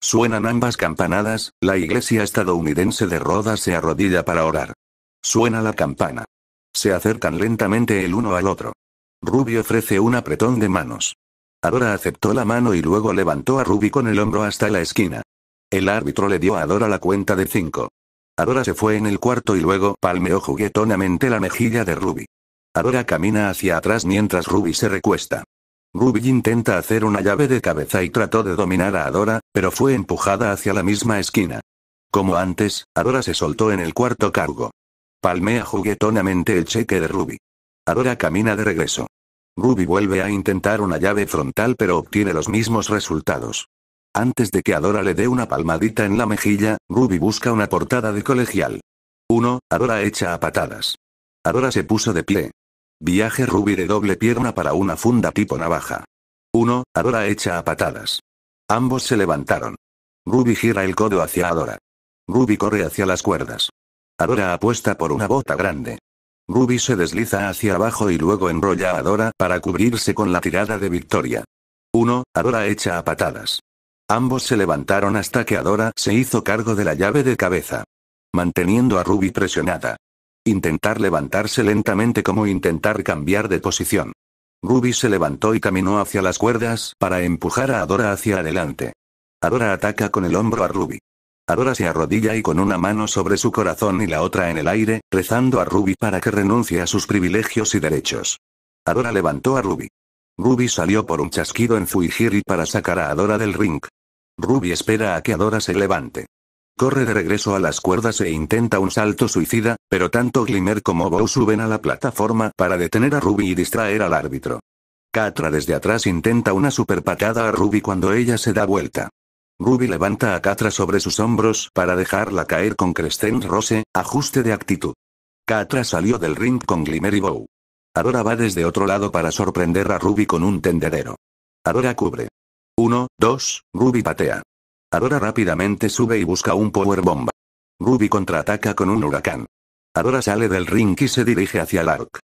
Suenan ambas campanadas, la iglesia estadounidense de Rodas se arrodilla para orar. Suena la campana. Se acercan lentamente el uno al otro. Ruby ofrece un apretón de manos. Adora aceptó la mano y luego levantó a Ruby con el hombro hasta la esquina. El árbitro le dio a Adora la cuenta de cinco. Adora se fue en el cuarto y luego palmeó juguetonamente la mejilla de Ruby. Adora camina hacia atrás mientras Ruby se recuesta. Ruby intenta hacer una llave de cabeza y trató de dominar a Adora, pero fue empujada hacia la misma esquina. Como antes, Adora se soltó en el cuarto cargo. Palmea juguetonamente el cheque de Ruby. Adora camina de regreso. Ruby vuelve a intentar una llave frontal pero obtiene los mismos resultados. Antes de que Adora le dé una palmadita en la mejilla, Ruby busca una portada de colegial. 1. Adora echa a patadas. Adora se puso de pie. Viaje Ruby de doble pierna para una funda tipo navaja. 1. Adora echa a patadas. Ambos se levantaron. Ruby gira el codo hacia Adora. Ruby corre hacia las cuerdas. Adora apuesta por una bota grande. Ruby se desliza hacia abajo y luego enrolla a Adora para cubrirse con la tirada de Victoria. 1. Adora echa a patadas. Ambos se levantaron hasta que Adora se hizo cargo de la llave de cabeza. Manteniendo a Ruby presionada. Intentar levantarse lentamente como intentar cambiar de posición. Ruby se levantó y caminó hacia las cuerdas para empujar a Adora hacia adelante. Adora ataca con el hombro a Ruby. Adora se arrodilla y con una mano sobre su corazón y la otra en el aire, rezando a Ruby para que renuncie a sus privilegios y derechos. Adora levantó a Ruby. Ruby salió por un chasquido en Fujiri para sacar a Adora del ring. Ruby espera a que Adora se levante. Corre de regreso a las cuerdas e intenta un salto suicida, pero tanto Glimmer como Bow suben a la plataforma para detener a Ruby y distraer al árbitro. Catra desde atrás intenta una superpatada a Ruby cuando ella se da vuelta. Ruby levanta a Catra sobre sus hombros para dejarla caer con Crescent Rose, ajuste de actitud. Catra salió del ring con Glimmer y Bow. Adora va desde otro lado para sorprender a Ruby con un tendedero. Adora cubre. 1, 2, Ruby patea. Adora rápidamente sube y busca un power bomba. Ruby contraataca con un huracán. Adora sale del ring y se dirige hacia el arc.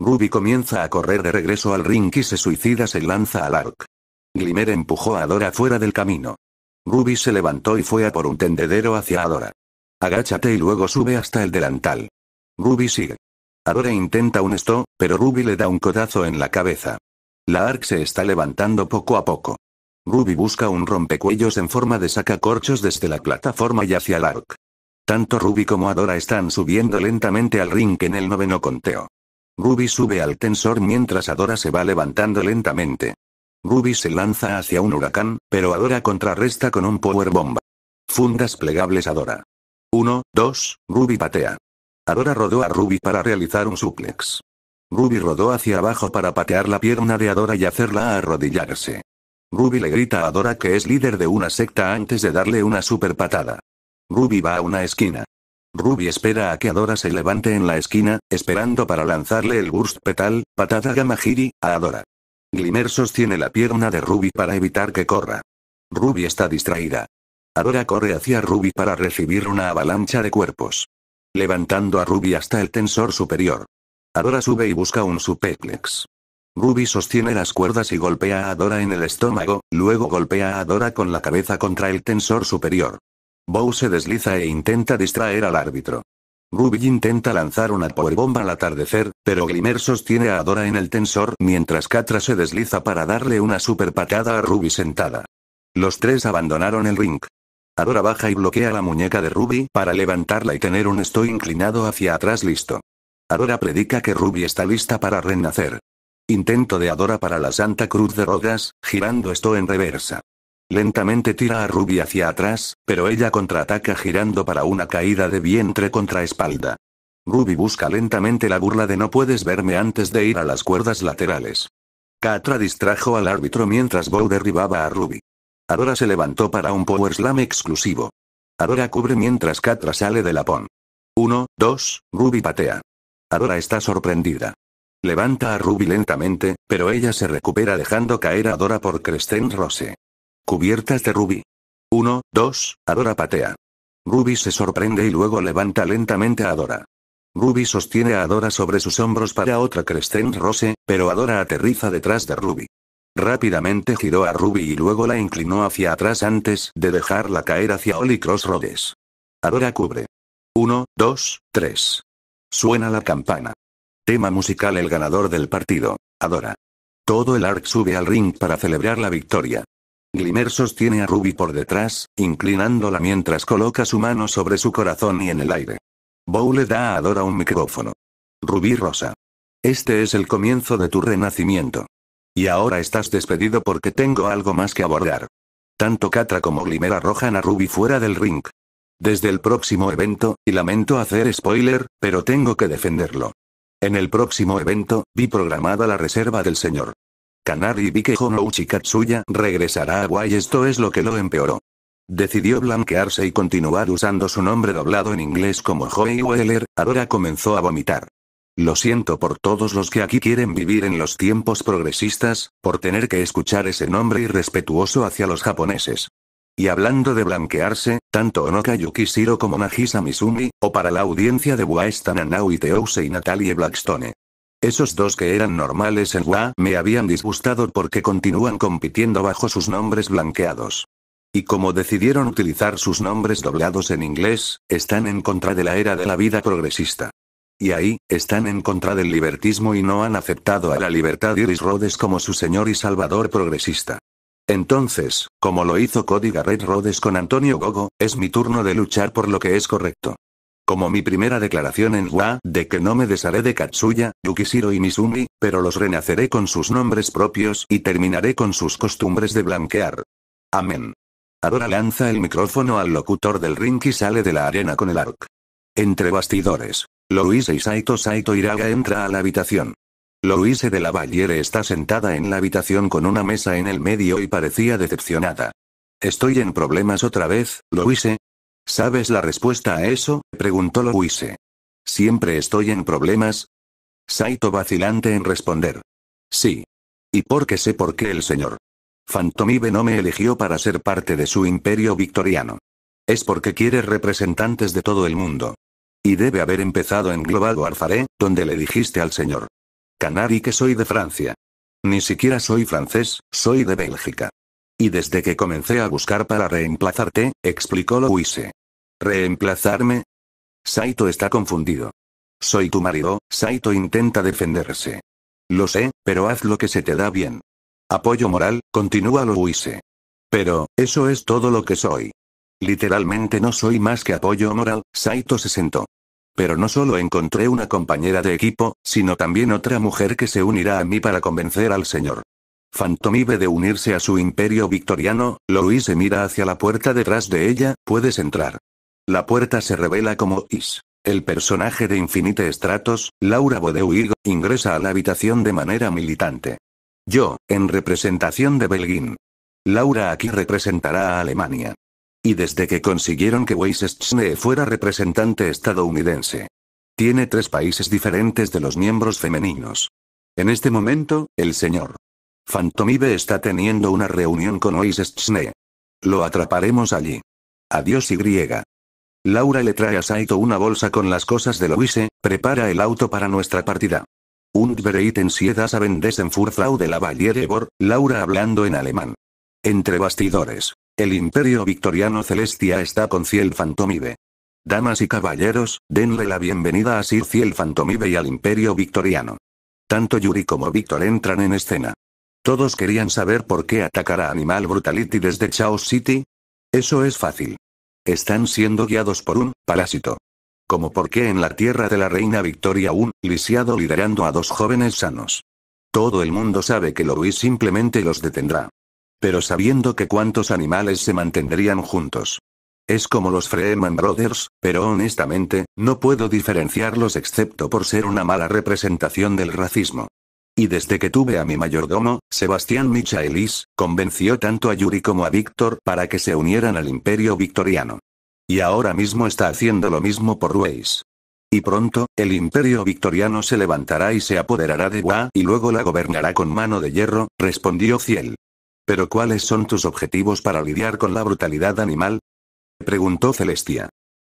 Ruby comienza a correr de regreso al ring y se suicida se lanza al arc. Glimmer empujó a Adora fuera del camino. Ruby se levantó y fue a por un tendedero hacia Adora. Agáchate y luego sube hasta el delantal. Ruby sigue. Adora intenta un esto, pero Ruby le da un codazo en la cabeza. La arc se está levantando poco a poco. Ruby busca un rompecuellos en forma de sacacorchos desde la plataforma y hacia la Ark. Tanto Ruby como Adora están subiendo lentamente al ring en el noveno conteo. Ruby sube al tensor mientras Adora se va levantando lentamente. Ruby se lanza hacia un huracán, pero Adora contrarresta con un power bomba. Fundas plegables Adora. 1, 2, Ruby patea. Adora rodó a Ruby para realizar un suplex. Ruby rodó hacia abajo para patear la pierna de Adora y hacerla arrodillarse. Ruby le grita a Adora que es líder de una secta antes de darle una super patada. Ruby va a una esquina. Ruby espera a que Adora se levante en la esquina, esperando para lanzarle el burst petal, patada Gamahiri, a Adora. Glimmer sostiene la pierna de Ruby para evitar que corra. Ruby está distraída. Adora corre hacia Ruby para recibir una avalancha de cuerpos. Levantando a Ruby hasta el tensor superior. Adora sube y busca un supeplex. Ruby sostiene las cuerdas y golpea a Adora en el estómago, luego golpea a Adora con la cabeza contra el tensor superior. Bow se desliza e intenta distraer al árbitro. Ruby intenta lanzar una bomba al atardecer, pero Glimmer sostiene a Adora en el tensor mientras Catra se desliza para darle una super patada a Ruby sentada. Los tres abandonaron el ring. Adora baja y bloquea la muñeca de Ruby para levantarla y tener un estoy inclinado hacia atrás listo. Adora predica que Ruby está lista para renacer. Intento de Adora para la Santa Cruz de Rodas, girando esto en reversa. Lentamente tira a Ruby hacia atrás, pero ella contraataca girando para una caída de vientre contra espalda. Ruby busca lentamente la burla de no puedes verme antes de ir a las cuerdas laterales. Katra distrajo al árbitro mientras Bo derribaba a Ruby. Adora se levantó para un power slam exclusivo. Adora cubre mientras Katra sale de la pon. 1, 2, Ruby patea. Adora está sorprendida. Levanta a Ruby lentamente, pero ella se recupera dejando caer a Adora por Cresten Rose. Cubiertas de Ruby. 1, 2, Adora patea. Ruby se sorprende y luego levanta lentamente a Adora. Ruby sostiene a Adora sobre sus hombros para otra Crescent Rose, pero Adora aterriza detrás de Ruby. Rápidamente giró a Ruby y luego la inclinó hacia atrás antes de dejarla caer hacia Oli Crossroads. Adora cubre. 1, 2, 3. Suena la campana. Tema musical El ganador del partido, Adora. Todo el ARC sube al ring para celebrar la victoria. Glimmer sostiene a Ruby por detrás, inclinándola mientras coloca su mano sobre su corazón y en el aire. Bow le da a Adora un micrófono. Ruby Rosa. Este es el comienzo de tu renacimiento. Y ahora estás despedido porque tengo algo más que abordar. Tanto Catra como Glimmer arrojan a Ruby fuera del ring. Desde el próximo evento, y lamento hacer spoiler, pero tengo que defenderlo. En el próximo evento, vi programada la reserva del señor Kanari vi que Honouchi Katsuya regresará a Hawaii esto es lo que lo empeoró. Decidió blanquearse y continuar usando su nombre doblado en inglés como Joey Weller, ahora comenzó a vomitar. Lo siento por todos los que aquí quieren vivir en los tiempos progresistas, por tener que escuchar ese nombre irrespetuoso hacia los japoneses. Y hablando de blanquearse, tanto Onoka Yukishiro como Nagisa Misumi, o para la audiencia de Wai Stananao y y Natalie Blackstone. Esos dos que eran normales en WA me habían disgustado porque continúan compitiendo bajo sus nombres blanqueados. Y como decidieron utilizar sus nombres doblados en inglés, están en contra de la era de la vida progresista. Y ahí, están en contra del libertismo y no han aceptado a la libertad Iris Rhodes como su señor y salvador progresista. Entonces, como lo hizo Cody Red Rhodes con Antonio Gogo, es mi turno de luchar por lo que es correcto. Como mi primera declaración en Wa, de que no me desharé de Katsuya, Yukishiro y Mizumi, pero los renaceré con sus nombres propios y terminaré con sus costumbres de blanquear. Amén. Ahora lanza el micrófono al locutor del ring y sale de la arena con el arc. Entre bastidores, Louise y Saito Saito Iraga entra a la habitación. Louise de la Valliere está sentada en la habitación con una mesa en el medio y parecía decepcionada. Estoy en problemas otra vez, Louise, ¿Sabes la respuesta a eso? preguntó Louise. ¿Siempre estoy en problemas? Saito vacilante en responder. Sí. Y por qué sé por qué el señor Fantomibe no me eligió para ser parte de su imperio victoriano. Es porque quiere representantes de todo el mundo. Y debe haber empezado en Global donde le dijiste al señor Canari que soy de Francia. Ni siquiera soy francés, soy de Bélgica. Y desde que comencé a buscar para reemplazarte, explicó Luise ¿Reemplazarme? Saito está confundido. Soy tu marido, Saito intenta defenderse. Lo sé, pero haz lo que se te da bien. Apoyo moral, continúa Luise Pero, eso es todo lo que soy. Literalmente no soy más que apoyo moral, Saito se sentó. Pero no solo encontré una compañera de equipo, sino también otra mujer que se unirá a mí para convencer al señor ve de unirse a su imperio victoriano, se mira hacia la puerta detrás de ella, puedes entrar. La puerta se revela como Is. El personaje de Infinite estratos, Laura Bodeuigo, ingresa a la habitación de manera militante. Yo, en representación de Belguín. Laura aquí representará a Alemania. Y desde que consiguieron que Schnee fuera representante estadounidense. Tiene tres países diferentes de los miembros femeninos. En este momento, el señor Fantomibe está teniendo una reunión con Schnee. Lo atraparemos allí. Adiós y Laura le trae a Saito una bolsa con las cosas de Loise, prepara el auto para nuestra partida. Und siedas Sie das de la vor, Laura hablando en alemán. Entre bastidores. El imperio victoriano Celestia está con Ciel Fantomibe. Damas y caballeros, denle la bienvenida a Sir Ciel Fantomibe y al imperio victoriano. Tanto Yuri como Víctor entran en escena. Todos querían saber por qué atacar a Animal Brutality desde Chaos City. Eso es fácil. Están siendo guiados por un parásito. Como por qué en la tierra de la reina Victoria un lisiado liderando a dos jóvenes sanos. Todo el mundo sabe que Louis simplemente los detendrá. Pero sabiendo que cuántos animales se mantendrían juntos. Es como los Freeman Brothers, pero honestamente, no puedo diferenciarlos excepto por ser una mala representación del racismo. Y desde que tuve a mi mayordomo, Sebastián Michaelis, convenció tanto a Yuri como a Víctor para que se unieran al imperio victoriano. Y ahora mismo está haciendo lo mismo por Rueis. Y pronto, el imperio victoriano se levantará y se apoderará de Guá y luego la gobernará con mano de hierro, respondió Ciel. Pero ¿cuáles son tus objetivos para lidiar con la brutalidad animal? Preguntó Celestia.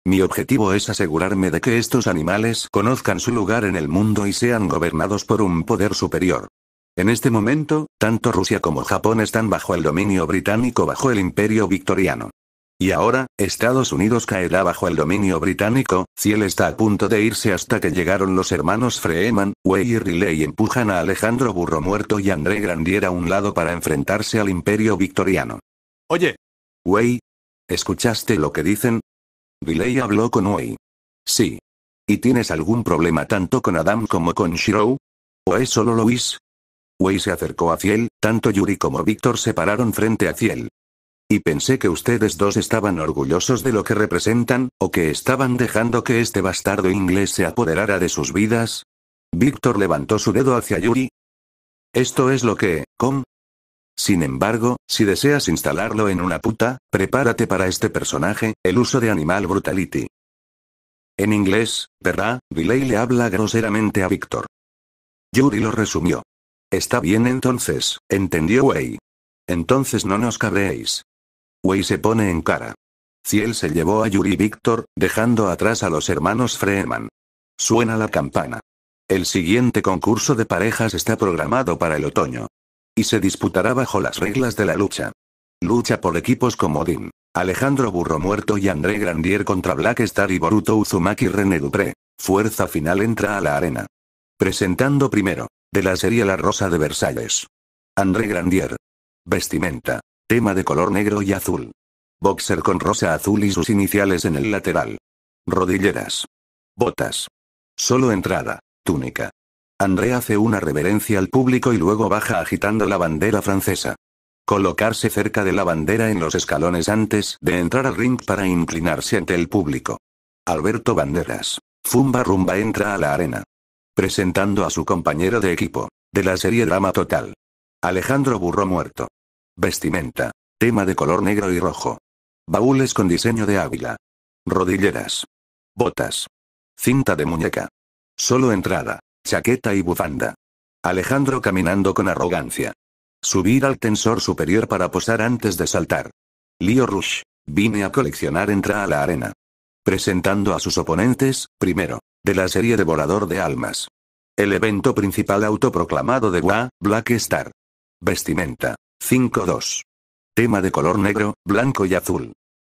Mi objetivo es asegurarme de que estos animales conozcan su lugar en el mundo y sean gobernados por un poder superior. En este momento, tanto Rusia como Japón están bajo el dominio británico bajo el imperio victoriano. Y ahora, Estados Unidos caerá bajo el dominio británico, si él está a punto de irse hasta que llegaron los hermanos Freeman, Wei y Riley empujan a Alejandro Burro Muerto y André Grandier a un lado para enfrentarse al imperio victoriano. Oye. Wei, ¿Escuchaste lo que dicen? Viley habló con Wei. Sí. ¿Y tienes algún problema tanto con Adam como con Shirou? ¿O es solo Luis? Wei se acercó a Ciel, tanto Yuri como Víctor se pararon frente a Ciel. Y pensé que ustedes dos estaban orgullosos de lo que representan, o que estaban dejando que este bastardo inglés se apoderara de sus vidas. Víctor levantó su dedo hacia Yuri. Esto es lo que, com, sin embargo, si deseas instalarlo en una puta, prepárate para este personaje, el uso de Animal Brutality. En inglés, ¿verdad? Viley le habla groseramente a Víctor. Yuri lo resumió. Está bien entonces, entendió Wei. Entonces no nos cabréis. Wei se pone en cara. Ciel se llevó a Yuri y Víctor, dejando atrás a los hermanos Freeman. Suena la campana. El siguiente concurso de parejas está programado para el otoño y se disputará bajo las reglas de la lucha. Lucha por equipos como Odin, Alejandro Burro Muerto y André Grandier contra Black Star y Boruto Uzumaki René Dupré. Fuerza Final entra a la arena. Presentando primero, de la serie La Rosa de Versalles. André Grandier. Vestimenta. Tema de color negro y azul. Boxer con rosa azul y sus iniciales en el lateral. Rodilleras. Botas. Solo entrada, túnica. André hace una reverencia al público y luego baja agitando la bandera francesa. Colocarse cerca de la bandera en los escalones antes de entrar al ring para inclinarse ante el público. Alberto Banderas. Fumba Rumba entra a la arena. Presentando a su compañero de equipo, de la serie Drama Total. Alejandro Burro Muerto. Vestimenta. Tema de color negro y rojo. Baúles con diseño de águila. Rodilleras. Botas. Cinta de muñeca. Solo entrada chaqueta y bufanda. Alejandro caminando con arrogancia. Subir al tensor superior para posar antes de saltar. Leo Rush. Vine a coleccionar entra a la arena. Presentando a sus oponentes, primero, de la serie Devorador de Almas. El evento principal autoproclamado de WA, Black Star. Vestimenta. 5-2. Tema de color negro, blanco y azul.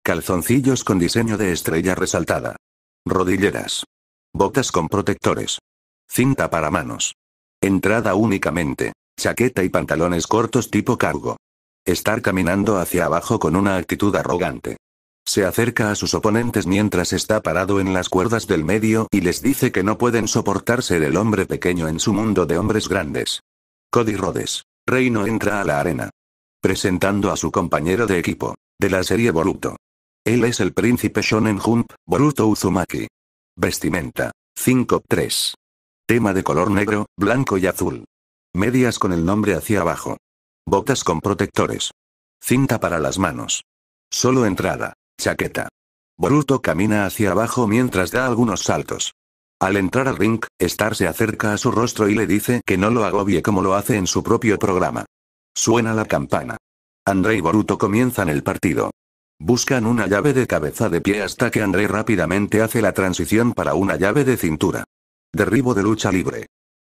Calzoncillos con diseño de estrella resaltada. Rodilleras. Botas con protectores. Cinta para manos. Entrada únicamente. Chaqueta y pantalones cortos tipo cargo. Estar caminando hacia abajo con una actitud arrogante. Se acerca a sus oponentes mientras está parado en las cuerdas del medio y les dice que no pueden soportar ser el hombre pequeño en su mundo de hombres grandes. Cody Rhodes. Reino entra a la arena. Presentando a su compañero de equipo. De la serie Boruto. Él es el príncipe Shonen Hump, Boruto Uzumaki. Vestimenta. 5-3. Tema de color negro, blanco y azul. Medias con el nombre hacia abajo. Botas con protectores. Cinta para las manos. Solo entrada. Chaqueta. Boruto camina hacia abajo mientras da algunos saltos. Al entrar al ring, Star se acerca a su rostro y le dice que no lo agobie como lo hace en su propio programa. Suena la campana. André y Boruto comienzan el partido. Buscan una llave de cabeza de pie hasta que André rápidamente hace la transición para una llave de cintura. Derribo de lucha libre.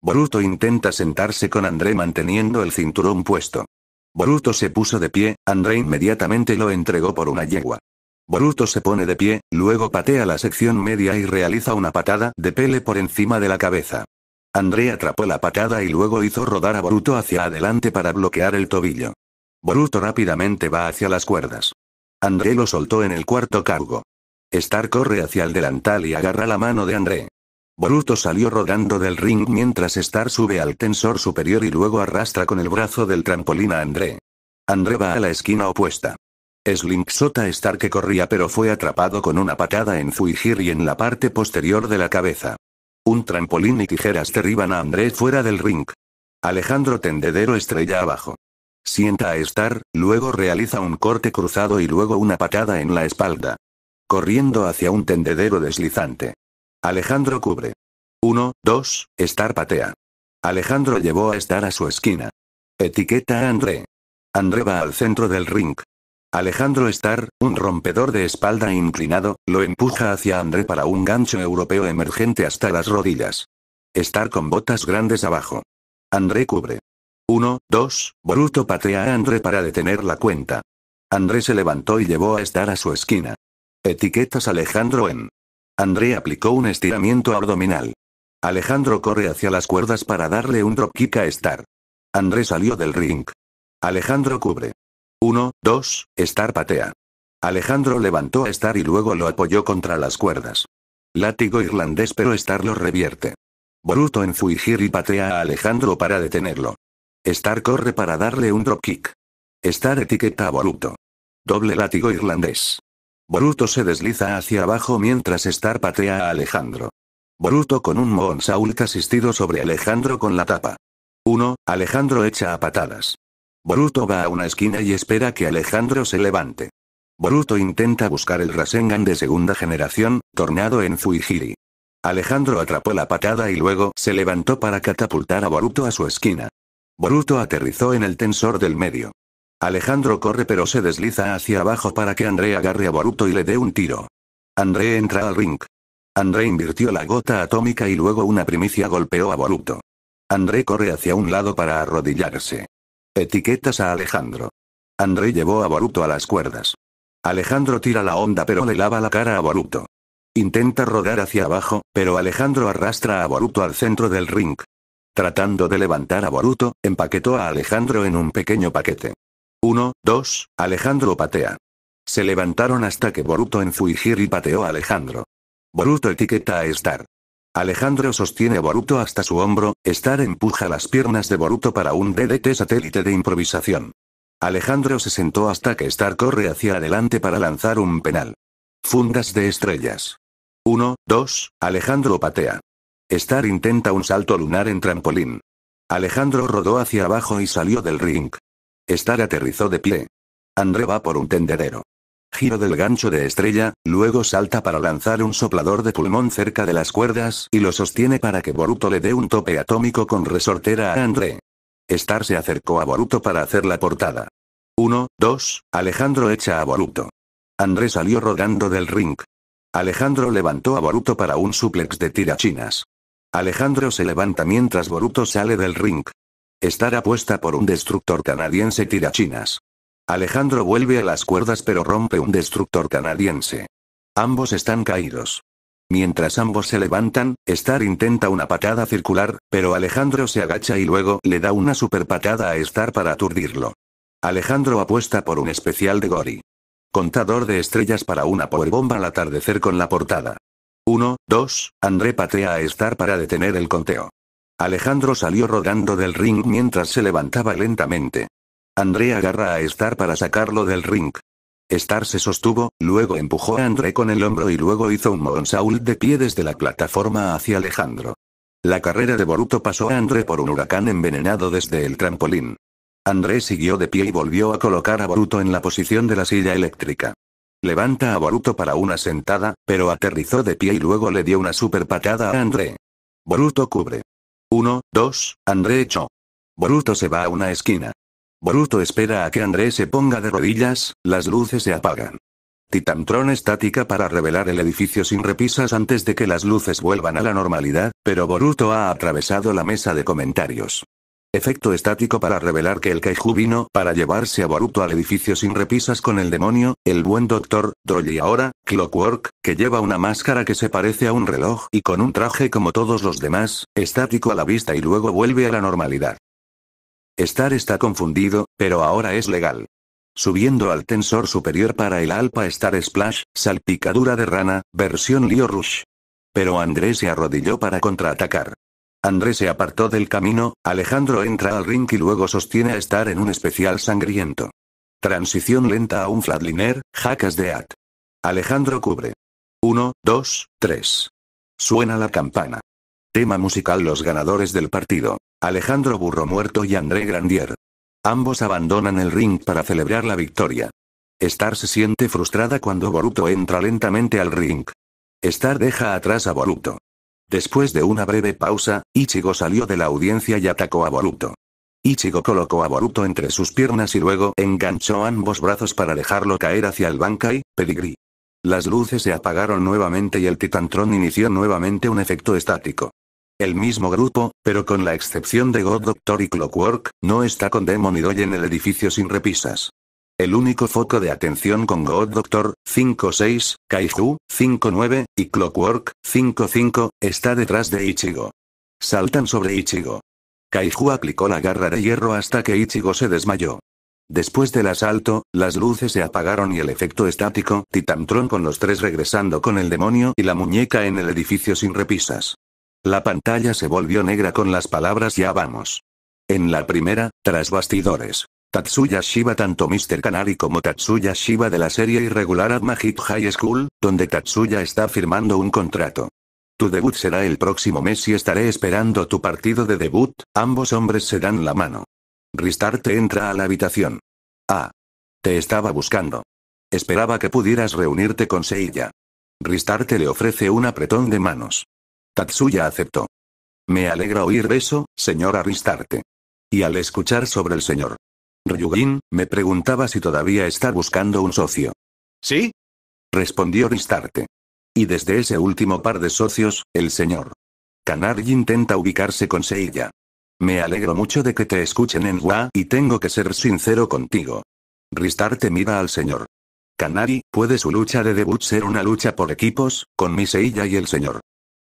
Boruto intenta sentarse con André manteniendo el cinturón puesto. Boruto se puso de pie, André inmediatamente lo entregó por una yegua. Boruto se pone de pie, luego patea la sección media y realiza una patada de pele por encima de la cabeza. André atrapó la patada y luego hizo rodar a Boruto hacia adelante para bloquear el tobillo. Boruto rápidamente va hacia las cuerdas. André lo soltó en el cuarto cargo. Star corre hacia el delantal y agarra la mano de André. Bruto salió rodando del ring mientras Star sube al tensor superior y luego arrastra con el brazo del trampolín a André. André va a la esquina opuesta. Slink sota Star que corría pero fue atrapado con una patada en y en la parte posterior de la cabeza. Un trampolín y tijeras derriban a André fuera del ring. Alejandro Tendedero estrella abajo. Sienta a Star, luego realiza un corte cruzado y luego una patada en la espalda. Corriendo hacia un tendedero deslizante. Alejandro cubre. 1, 2, Star patea. Alejandro llevó a estar a su esquina. Etiqueta a André. André va al centro del ring. Alejandro Star, un rompedor de espalda inclinado, lo empuja hacia André para un gancho europeo emergente hasta las rodillas. Star con botas grandes abajo. André cubre. 1, 2, Bruto patea a André para detener la cuenta. André se levantó y llevó a estar a su esquina. Etiquetas Alejandro en André aplicó un estiramiento abdominal. Alejandro corre hacia las cuerdas para darle un dropkick a Star. André salió del ring. Alejandro cubre. 1, 2, Star patea. Alejandro levantó a Star y luego lo apoyó contra las cuerdas. Látigo irlandés pero Star lo revierte. Bruto en y patea a Alejandro para detenerlo. Star corre para darle un dropkick. Star etiqueta a Boruto. Doble látigo irlandés. Boruto se desliza hacia abajo mientras Star patea a Alejandro. Boruto con un Moon asistido sobre Alejandro con la tapa. 1. Alejandro echa a patadas. Boruto va a una esquina y espera que Alejandro se levante. Boruto intenta buscar el Rasengan de segunda generación, tornado en Zuijiri. Alejandro atrapó la patada y luego se levantó para catapultar a Boruto a su esquina. Boruto aterrizó en el tensor del medio. Alejandro corre pero se desliza hacia abajo para que André agarre a Boruto y le dé un tiro. André entra al ring. André invirtió la gota atómica y luego una primicia golpeó a Boruto. André corre hacia un lado para arrodillarse. Etiquetas a Alejandro. André llevó a Boruto a las cuerdas. Alejandro tira la onda pero le lava la cara a Boruto. Intenta rodar hacia abajo, pero Alejandro arrastra a Boruto al centro del ring. Tratando de levantar a Boruto, empaquetó a Alejandro en un pequeño paquete. 1, 2, Alejandro patea. Se levantaron hasta que Boruto en y pateó a Alejandro. Boruto etiqueta a Star. Alejandro sostiene a Boruto hasta su hombro, Star empuja las piernas de Boruto para un DDT satélite de improvisación. Alejandro se sentó hasta que Star corre hacia adelante para lanzar un penal. Fundas de estrellas. 1, 2, Alejandro patea. Star intenta un salto lunar en trampolín. Alejandro rodó hacia abajo y salió del ring. Star aterrizó de pie. André va por un tendedero. Giro del gancho de estrella, luego salta para lanzar un soplador de pulmón cerca de las cuerdas y lo sostiene para que Boruto le dé un tope atómico con resortera a André. Star se acercó a Boruto para hacer la portada. 1, 2, Alejandro echa a Boruto. André salió rodando del ring. Alejandro levantó a Boruto para un suplex de tirachinas. Alejandro se levanta mientras Boruto sale del ring. Estar apuesta por un destructor canadiense tirachinas. Alejandro vuelve a las cuerdas pero rompe un destructor canadiense. Ambos están caídos. Mientras ambos se levantan, Star intenta una patada circular, pero Alejandro se agacha y luego le da una superpatada a Star para aturdirlo. Alejandro apuesta por un especial de Gori. Contador de estrellas para una powerbomba al atardecer con la portada. 1, 2, André patea a Star para detener el conteo. Alejandro salió rodando del ring mientras se levantaba lentamente. André agarra a Star para sacarlo del ring. Star se sostuvo, luego empujó a André con el hombro y luego hizo un moonsault de pie desde la plataforma hacia Alejandro. La carrera de Boruto pasó a André por un huracán envenenado desde el trampolín. André siguió de pie y volvió a colocar a Boruto en la posición de la silla eléctrica. Levanta a Boruto para una sentada, pero aterrizó de pie y luego le dio una super patada a André. Boruto cubre. 1, 2, André echó. Boruto se va a una esquina. Boruto espera a que André se ponga de rodillas, las luces se apagan. Titantron estática para revelar el edificio sin repisas antes de que las luces vuelvan a la normalidad, pero Boruto ha atravesado la mesa de comentarios. Efecto estático para revelar que el Kaiju vino para llevarse a Boruto al edificio sin repisas con el demonio, el buen doctor, Dolly ahora, Clockwork, que lleva una máscara que se parece a un reloj y con un traje como todos los demás, estático a la vista y luego vuelve a la normalidad. Star está confundido, pero ahora es legal. Subiendo al tensor superior para el Alpa Star Splash, salpicadura de rana, versión Leo Rush. Pero Andrés se arrodilló para contraatacar. André se apartó del camino, Alejandro entra al ring y luego sostiene a estar en un especial sangriento. Transición lenta a un flatliner, jacas de at. Alejandro cubre. 1, 2, 3. Suena la campana. Tema musical Los ganadores del partido. Alejandro Burro Muerto y André Grandier. Ambos abandonan el ring para celebrar la victoria. Star se siente frustrada cuando Boruto entra lentamente al ring. Star deja atrás a Boruto. Después de una breve pausa, Ichigo salió de la audiencia y atacó a Boruto. Ichigo colocó a Boruto entre sus piernas y luego enganchó ambos brazos para dejarlo caer hacia el Bankai, pedigrí. Las luces se apagaron nuevamente y el Titantrón inició nuevamente un efecto estático. El mismo grupo, pero con la excepción de God Doctor y Clockwork, no está con Demon en el edificio sin repisas. El único foco de atención con God Doctor, 5-6, Kaiju, 5-9, y Clockwork, 5-5, está detrás de Ichigo. Saltan sobre Ichigo. Kaiju aplicó la garra de hierro hasta que Ichigo se desmayó. Después del asalto, las luces se apagaron y el efecto estático, Titantron con los tres regresando con el demonio y la muñeca en el edificio sin repisas. La pantalla se volvió negra con las palabras ya vamos. En la primera, tras bastidores. Tatsuya Shiba Tanto Mr. Canary como Tatsuya Shiba de la serie irregular at High School, donde Tatsuya está firmando un contrato. Tu debut será el próximo mes y estaré esperando tu partido de debut, ambos hombres se dan la mano. Ristarte entra a la habitación. Ah. Te estaba buscando. Esperaba que pudieras reunirte con Seiya. Ristarte le ofrece un apretón de manos. Tatsuya aceptó. Me alegra oír eso, señora Ristarte. Y al escuchar sobre el señor Ryugin, me preguntaba si todavía está buscando un socio. ¿Sí? Respondió Ristarte. Y desde ese último par de socios, el señor. Kanari intenta ubicarse con Seiya. Me alegro mucho de que te escuchen en WA y tengo que ser sincero contigo. Ristarte mira al señor. Kanari, ¿puede su lucha de debut ser una lucha por equipos, con mi Seiya y el señor?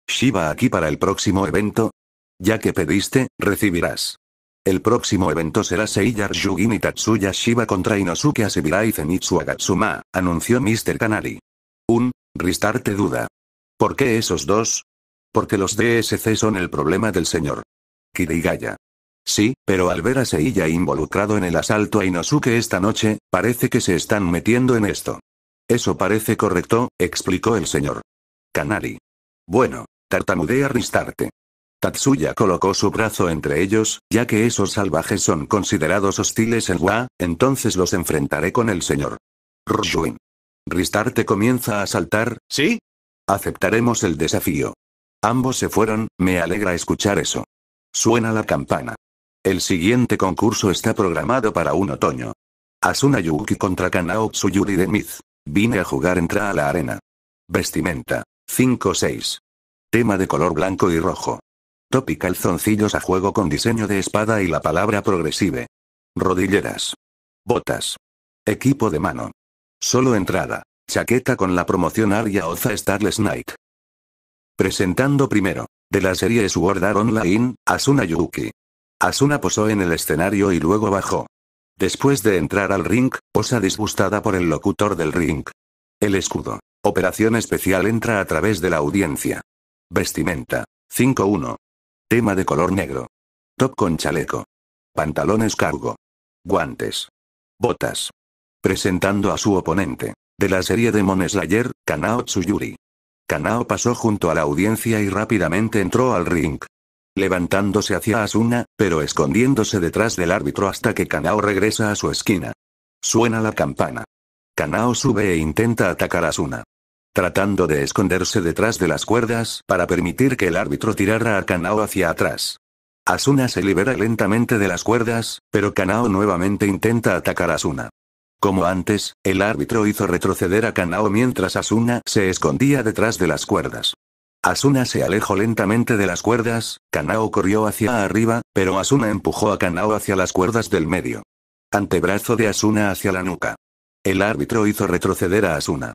Shiba aquí para el próximo evento? Ya que pediste, recibirás. El próximo evento será Seiya Ryugin y Tatsuya Shiba contra Inosuke Asibira y Zenitsu Agatsuma, anunció Mr. Kanari. Un, Ristarte duda. ¿Por qué esos dos? Porque los DSC son el problema del señor. Kirigaya. Sí, pero al ver a Seiya involucrado en el asalto a Inosuke esta noche, parece que se están metiendo en esto. Eso parece correcto, explicó el señor. Kanari. Bueno, tartamudea Ristarte. Tatsuya colocó su brazo entre ellos, ya que esos salvajes son considerados hostiles en Wa, entonces los enfrentaré con el señor. Rjuin. Ristarte comienza a saltar, ¿sí? Aceptaremos el desafío. Ambos se fueron, me alegra escuchar eso. Suena la campana. El siguiente concurso está programado para un otoño. Asuna Yuki contra Kanao Tsuyuri de Miz. Vine a jugar entra a la arena. Vestimenta. 5-6. Tema de color blanco y rojo. Top y calzoncillos a juego con diseño de espada y la palabra progresive. Rodilleras. Botas. Equipo de mano. Solo entrada. Chaqueta con la promoción Arya Oza Starless Night. Presentando primero. De la serie Sword Art Online, Asuna Yuki. Asuna posó en el escenario y luego bajó. Después de entrar al ring, posa disgustada por el locutor del ring. El escudo. Operación especial entra a través de la audiencia. Vestimenta. 5-1. Tema de color negro. Top con chaleco. Pantalones cargo. Guantes. Botas. Presentando a su oponente. De la serie Demon Slayer, Kanao Tsuyuri. Kanao pasó junto a la audiencia y rápidamente entró al ring. Levantándose hacia Asuna, pero escondiéndose detrás del árbitro hasta que Kanao regresa a su esquina. Suena la campana. Kanao sube e intenta atacar a Asuna tratando de esconderse detrás de las cuerdas para permitir que el árbitro tirara a Kanao hacia atrás. Asuna se libera lentamente de las cuerdas, pero Kanao nuevamente intenta atacar a Asuna. Como antes, el árbitro hizo retroceder a Kanao mientras Asuna se escondía detrás de las cuerdas. Asuna se alejó lentamente de las cuerdas, Kanao corrió hacia arriba, pero Asuna empujó a Kanao hacia las cuerdas del medio. Antebrazo de Asuna hacia la nuca. El árbitro hizo retroceder a Asuna.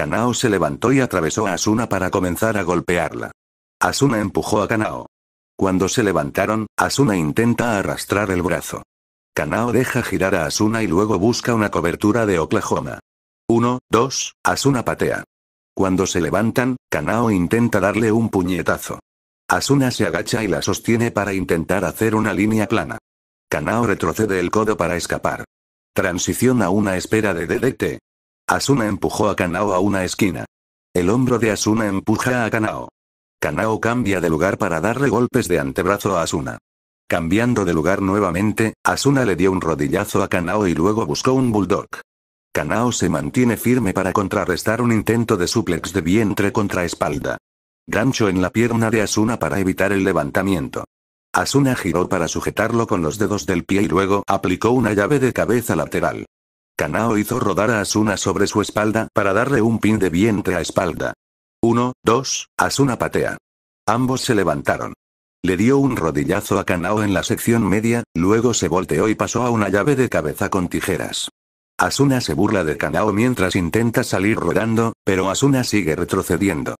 Kanao se levantó y atravesó a Asuna para comenzar a golpearla. Asuna empujó a Kanao. Cuando se levantaron, Asuna intenta arrastrar el brazo. Kanao deja girar a Asuna y luego busca una cobertura de Oklahoma. Uno, dos, Asuna patea. Cuando se levantan, Kanao intenta darle un puñetazo. Asuna se agacha y la sostiene para intentar hacer una línea plana. Kanao retrocede el codo para escapar. Transición a una espera de DDT. Asuna empujó a Kanao a una esquina. El hombro de Asuna empuja a Kanao. Kanao cambia de lugar para darle golpes de antebrazo a Asuna. Cambiando de lugar nuevamente, Asuna le dio un rodillazo a Kanao y luego buscó un bulldog. Kanao se mantiene firme para contrarrestar un intento de suplex de vientre contra espalda. Gancho en la pierna de Asuna para evitar el levantamiento. Asuna giró para sujetarlo con los dedos del pie y luego aplicó una llave de cabeza lateral. Kanao hizo rodar a Asuna sobre su espalda para darle un pin de vientre a espalda. 1, 2, Asuna patea. Ambos se levantaron. Le dio un rodillazo a Kanao en la sección media, luego se volteó y pasó a una llave de cabeza con tijeras. Asuna se burla de Kanao mientras intenta salir rodando, pero Asuna sigue retrocediendo.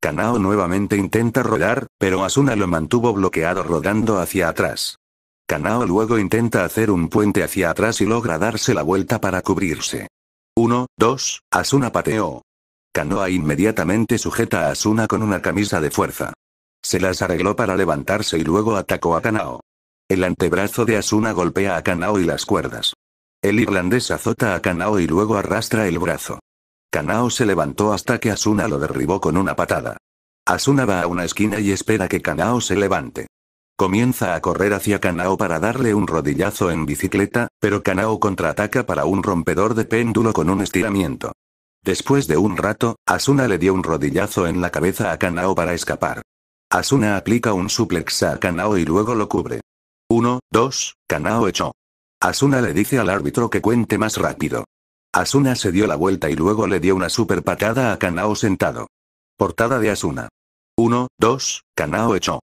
Kanao nuevamente intenta rodar, pero Asuna lo mantuvo bloqueado rodando hacia atrás. Kanao luego intenta hacer un puente hacia atrás y logra darse la vuelta para cubrirse. 1, 2, Asuna pateó. Kanoa inmediatamente sujeta a Asuna con una camisa de fuerza. Se las arregló para levantarse y luego atacó a Kanao. El antebrazo de Asuna golpea a Kanao y las cuerdas. El irlandés azota a Kanao y luego arrastra el brazo. Kanao se levantó hasta que Asuna lo derribó con una patada. Asuna va a una esquina y espera que Kanao se levante. Comienza a correr hacia Kanao para darle un rodillazo en bicicleta, pero Kanao contraataca para un rompedor de péndulo con un estiramiento. Después de un rato, Asuna le dio un rodillazo en la cabeza a Kanao para escapar. Asuna aplica un suplex a Kanao y luego lo cubre. 1, 2, Kanao echó. Asuna le dice al árbitro que cuente más rápido. Asuna se dio la vuelta y luego le dio una super patada a Kanao sentado. Portada de Asuna. 1, 2, Kanao echó.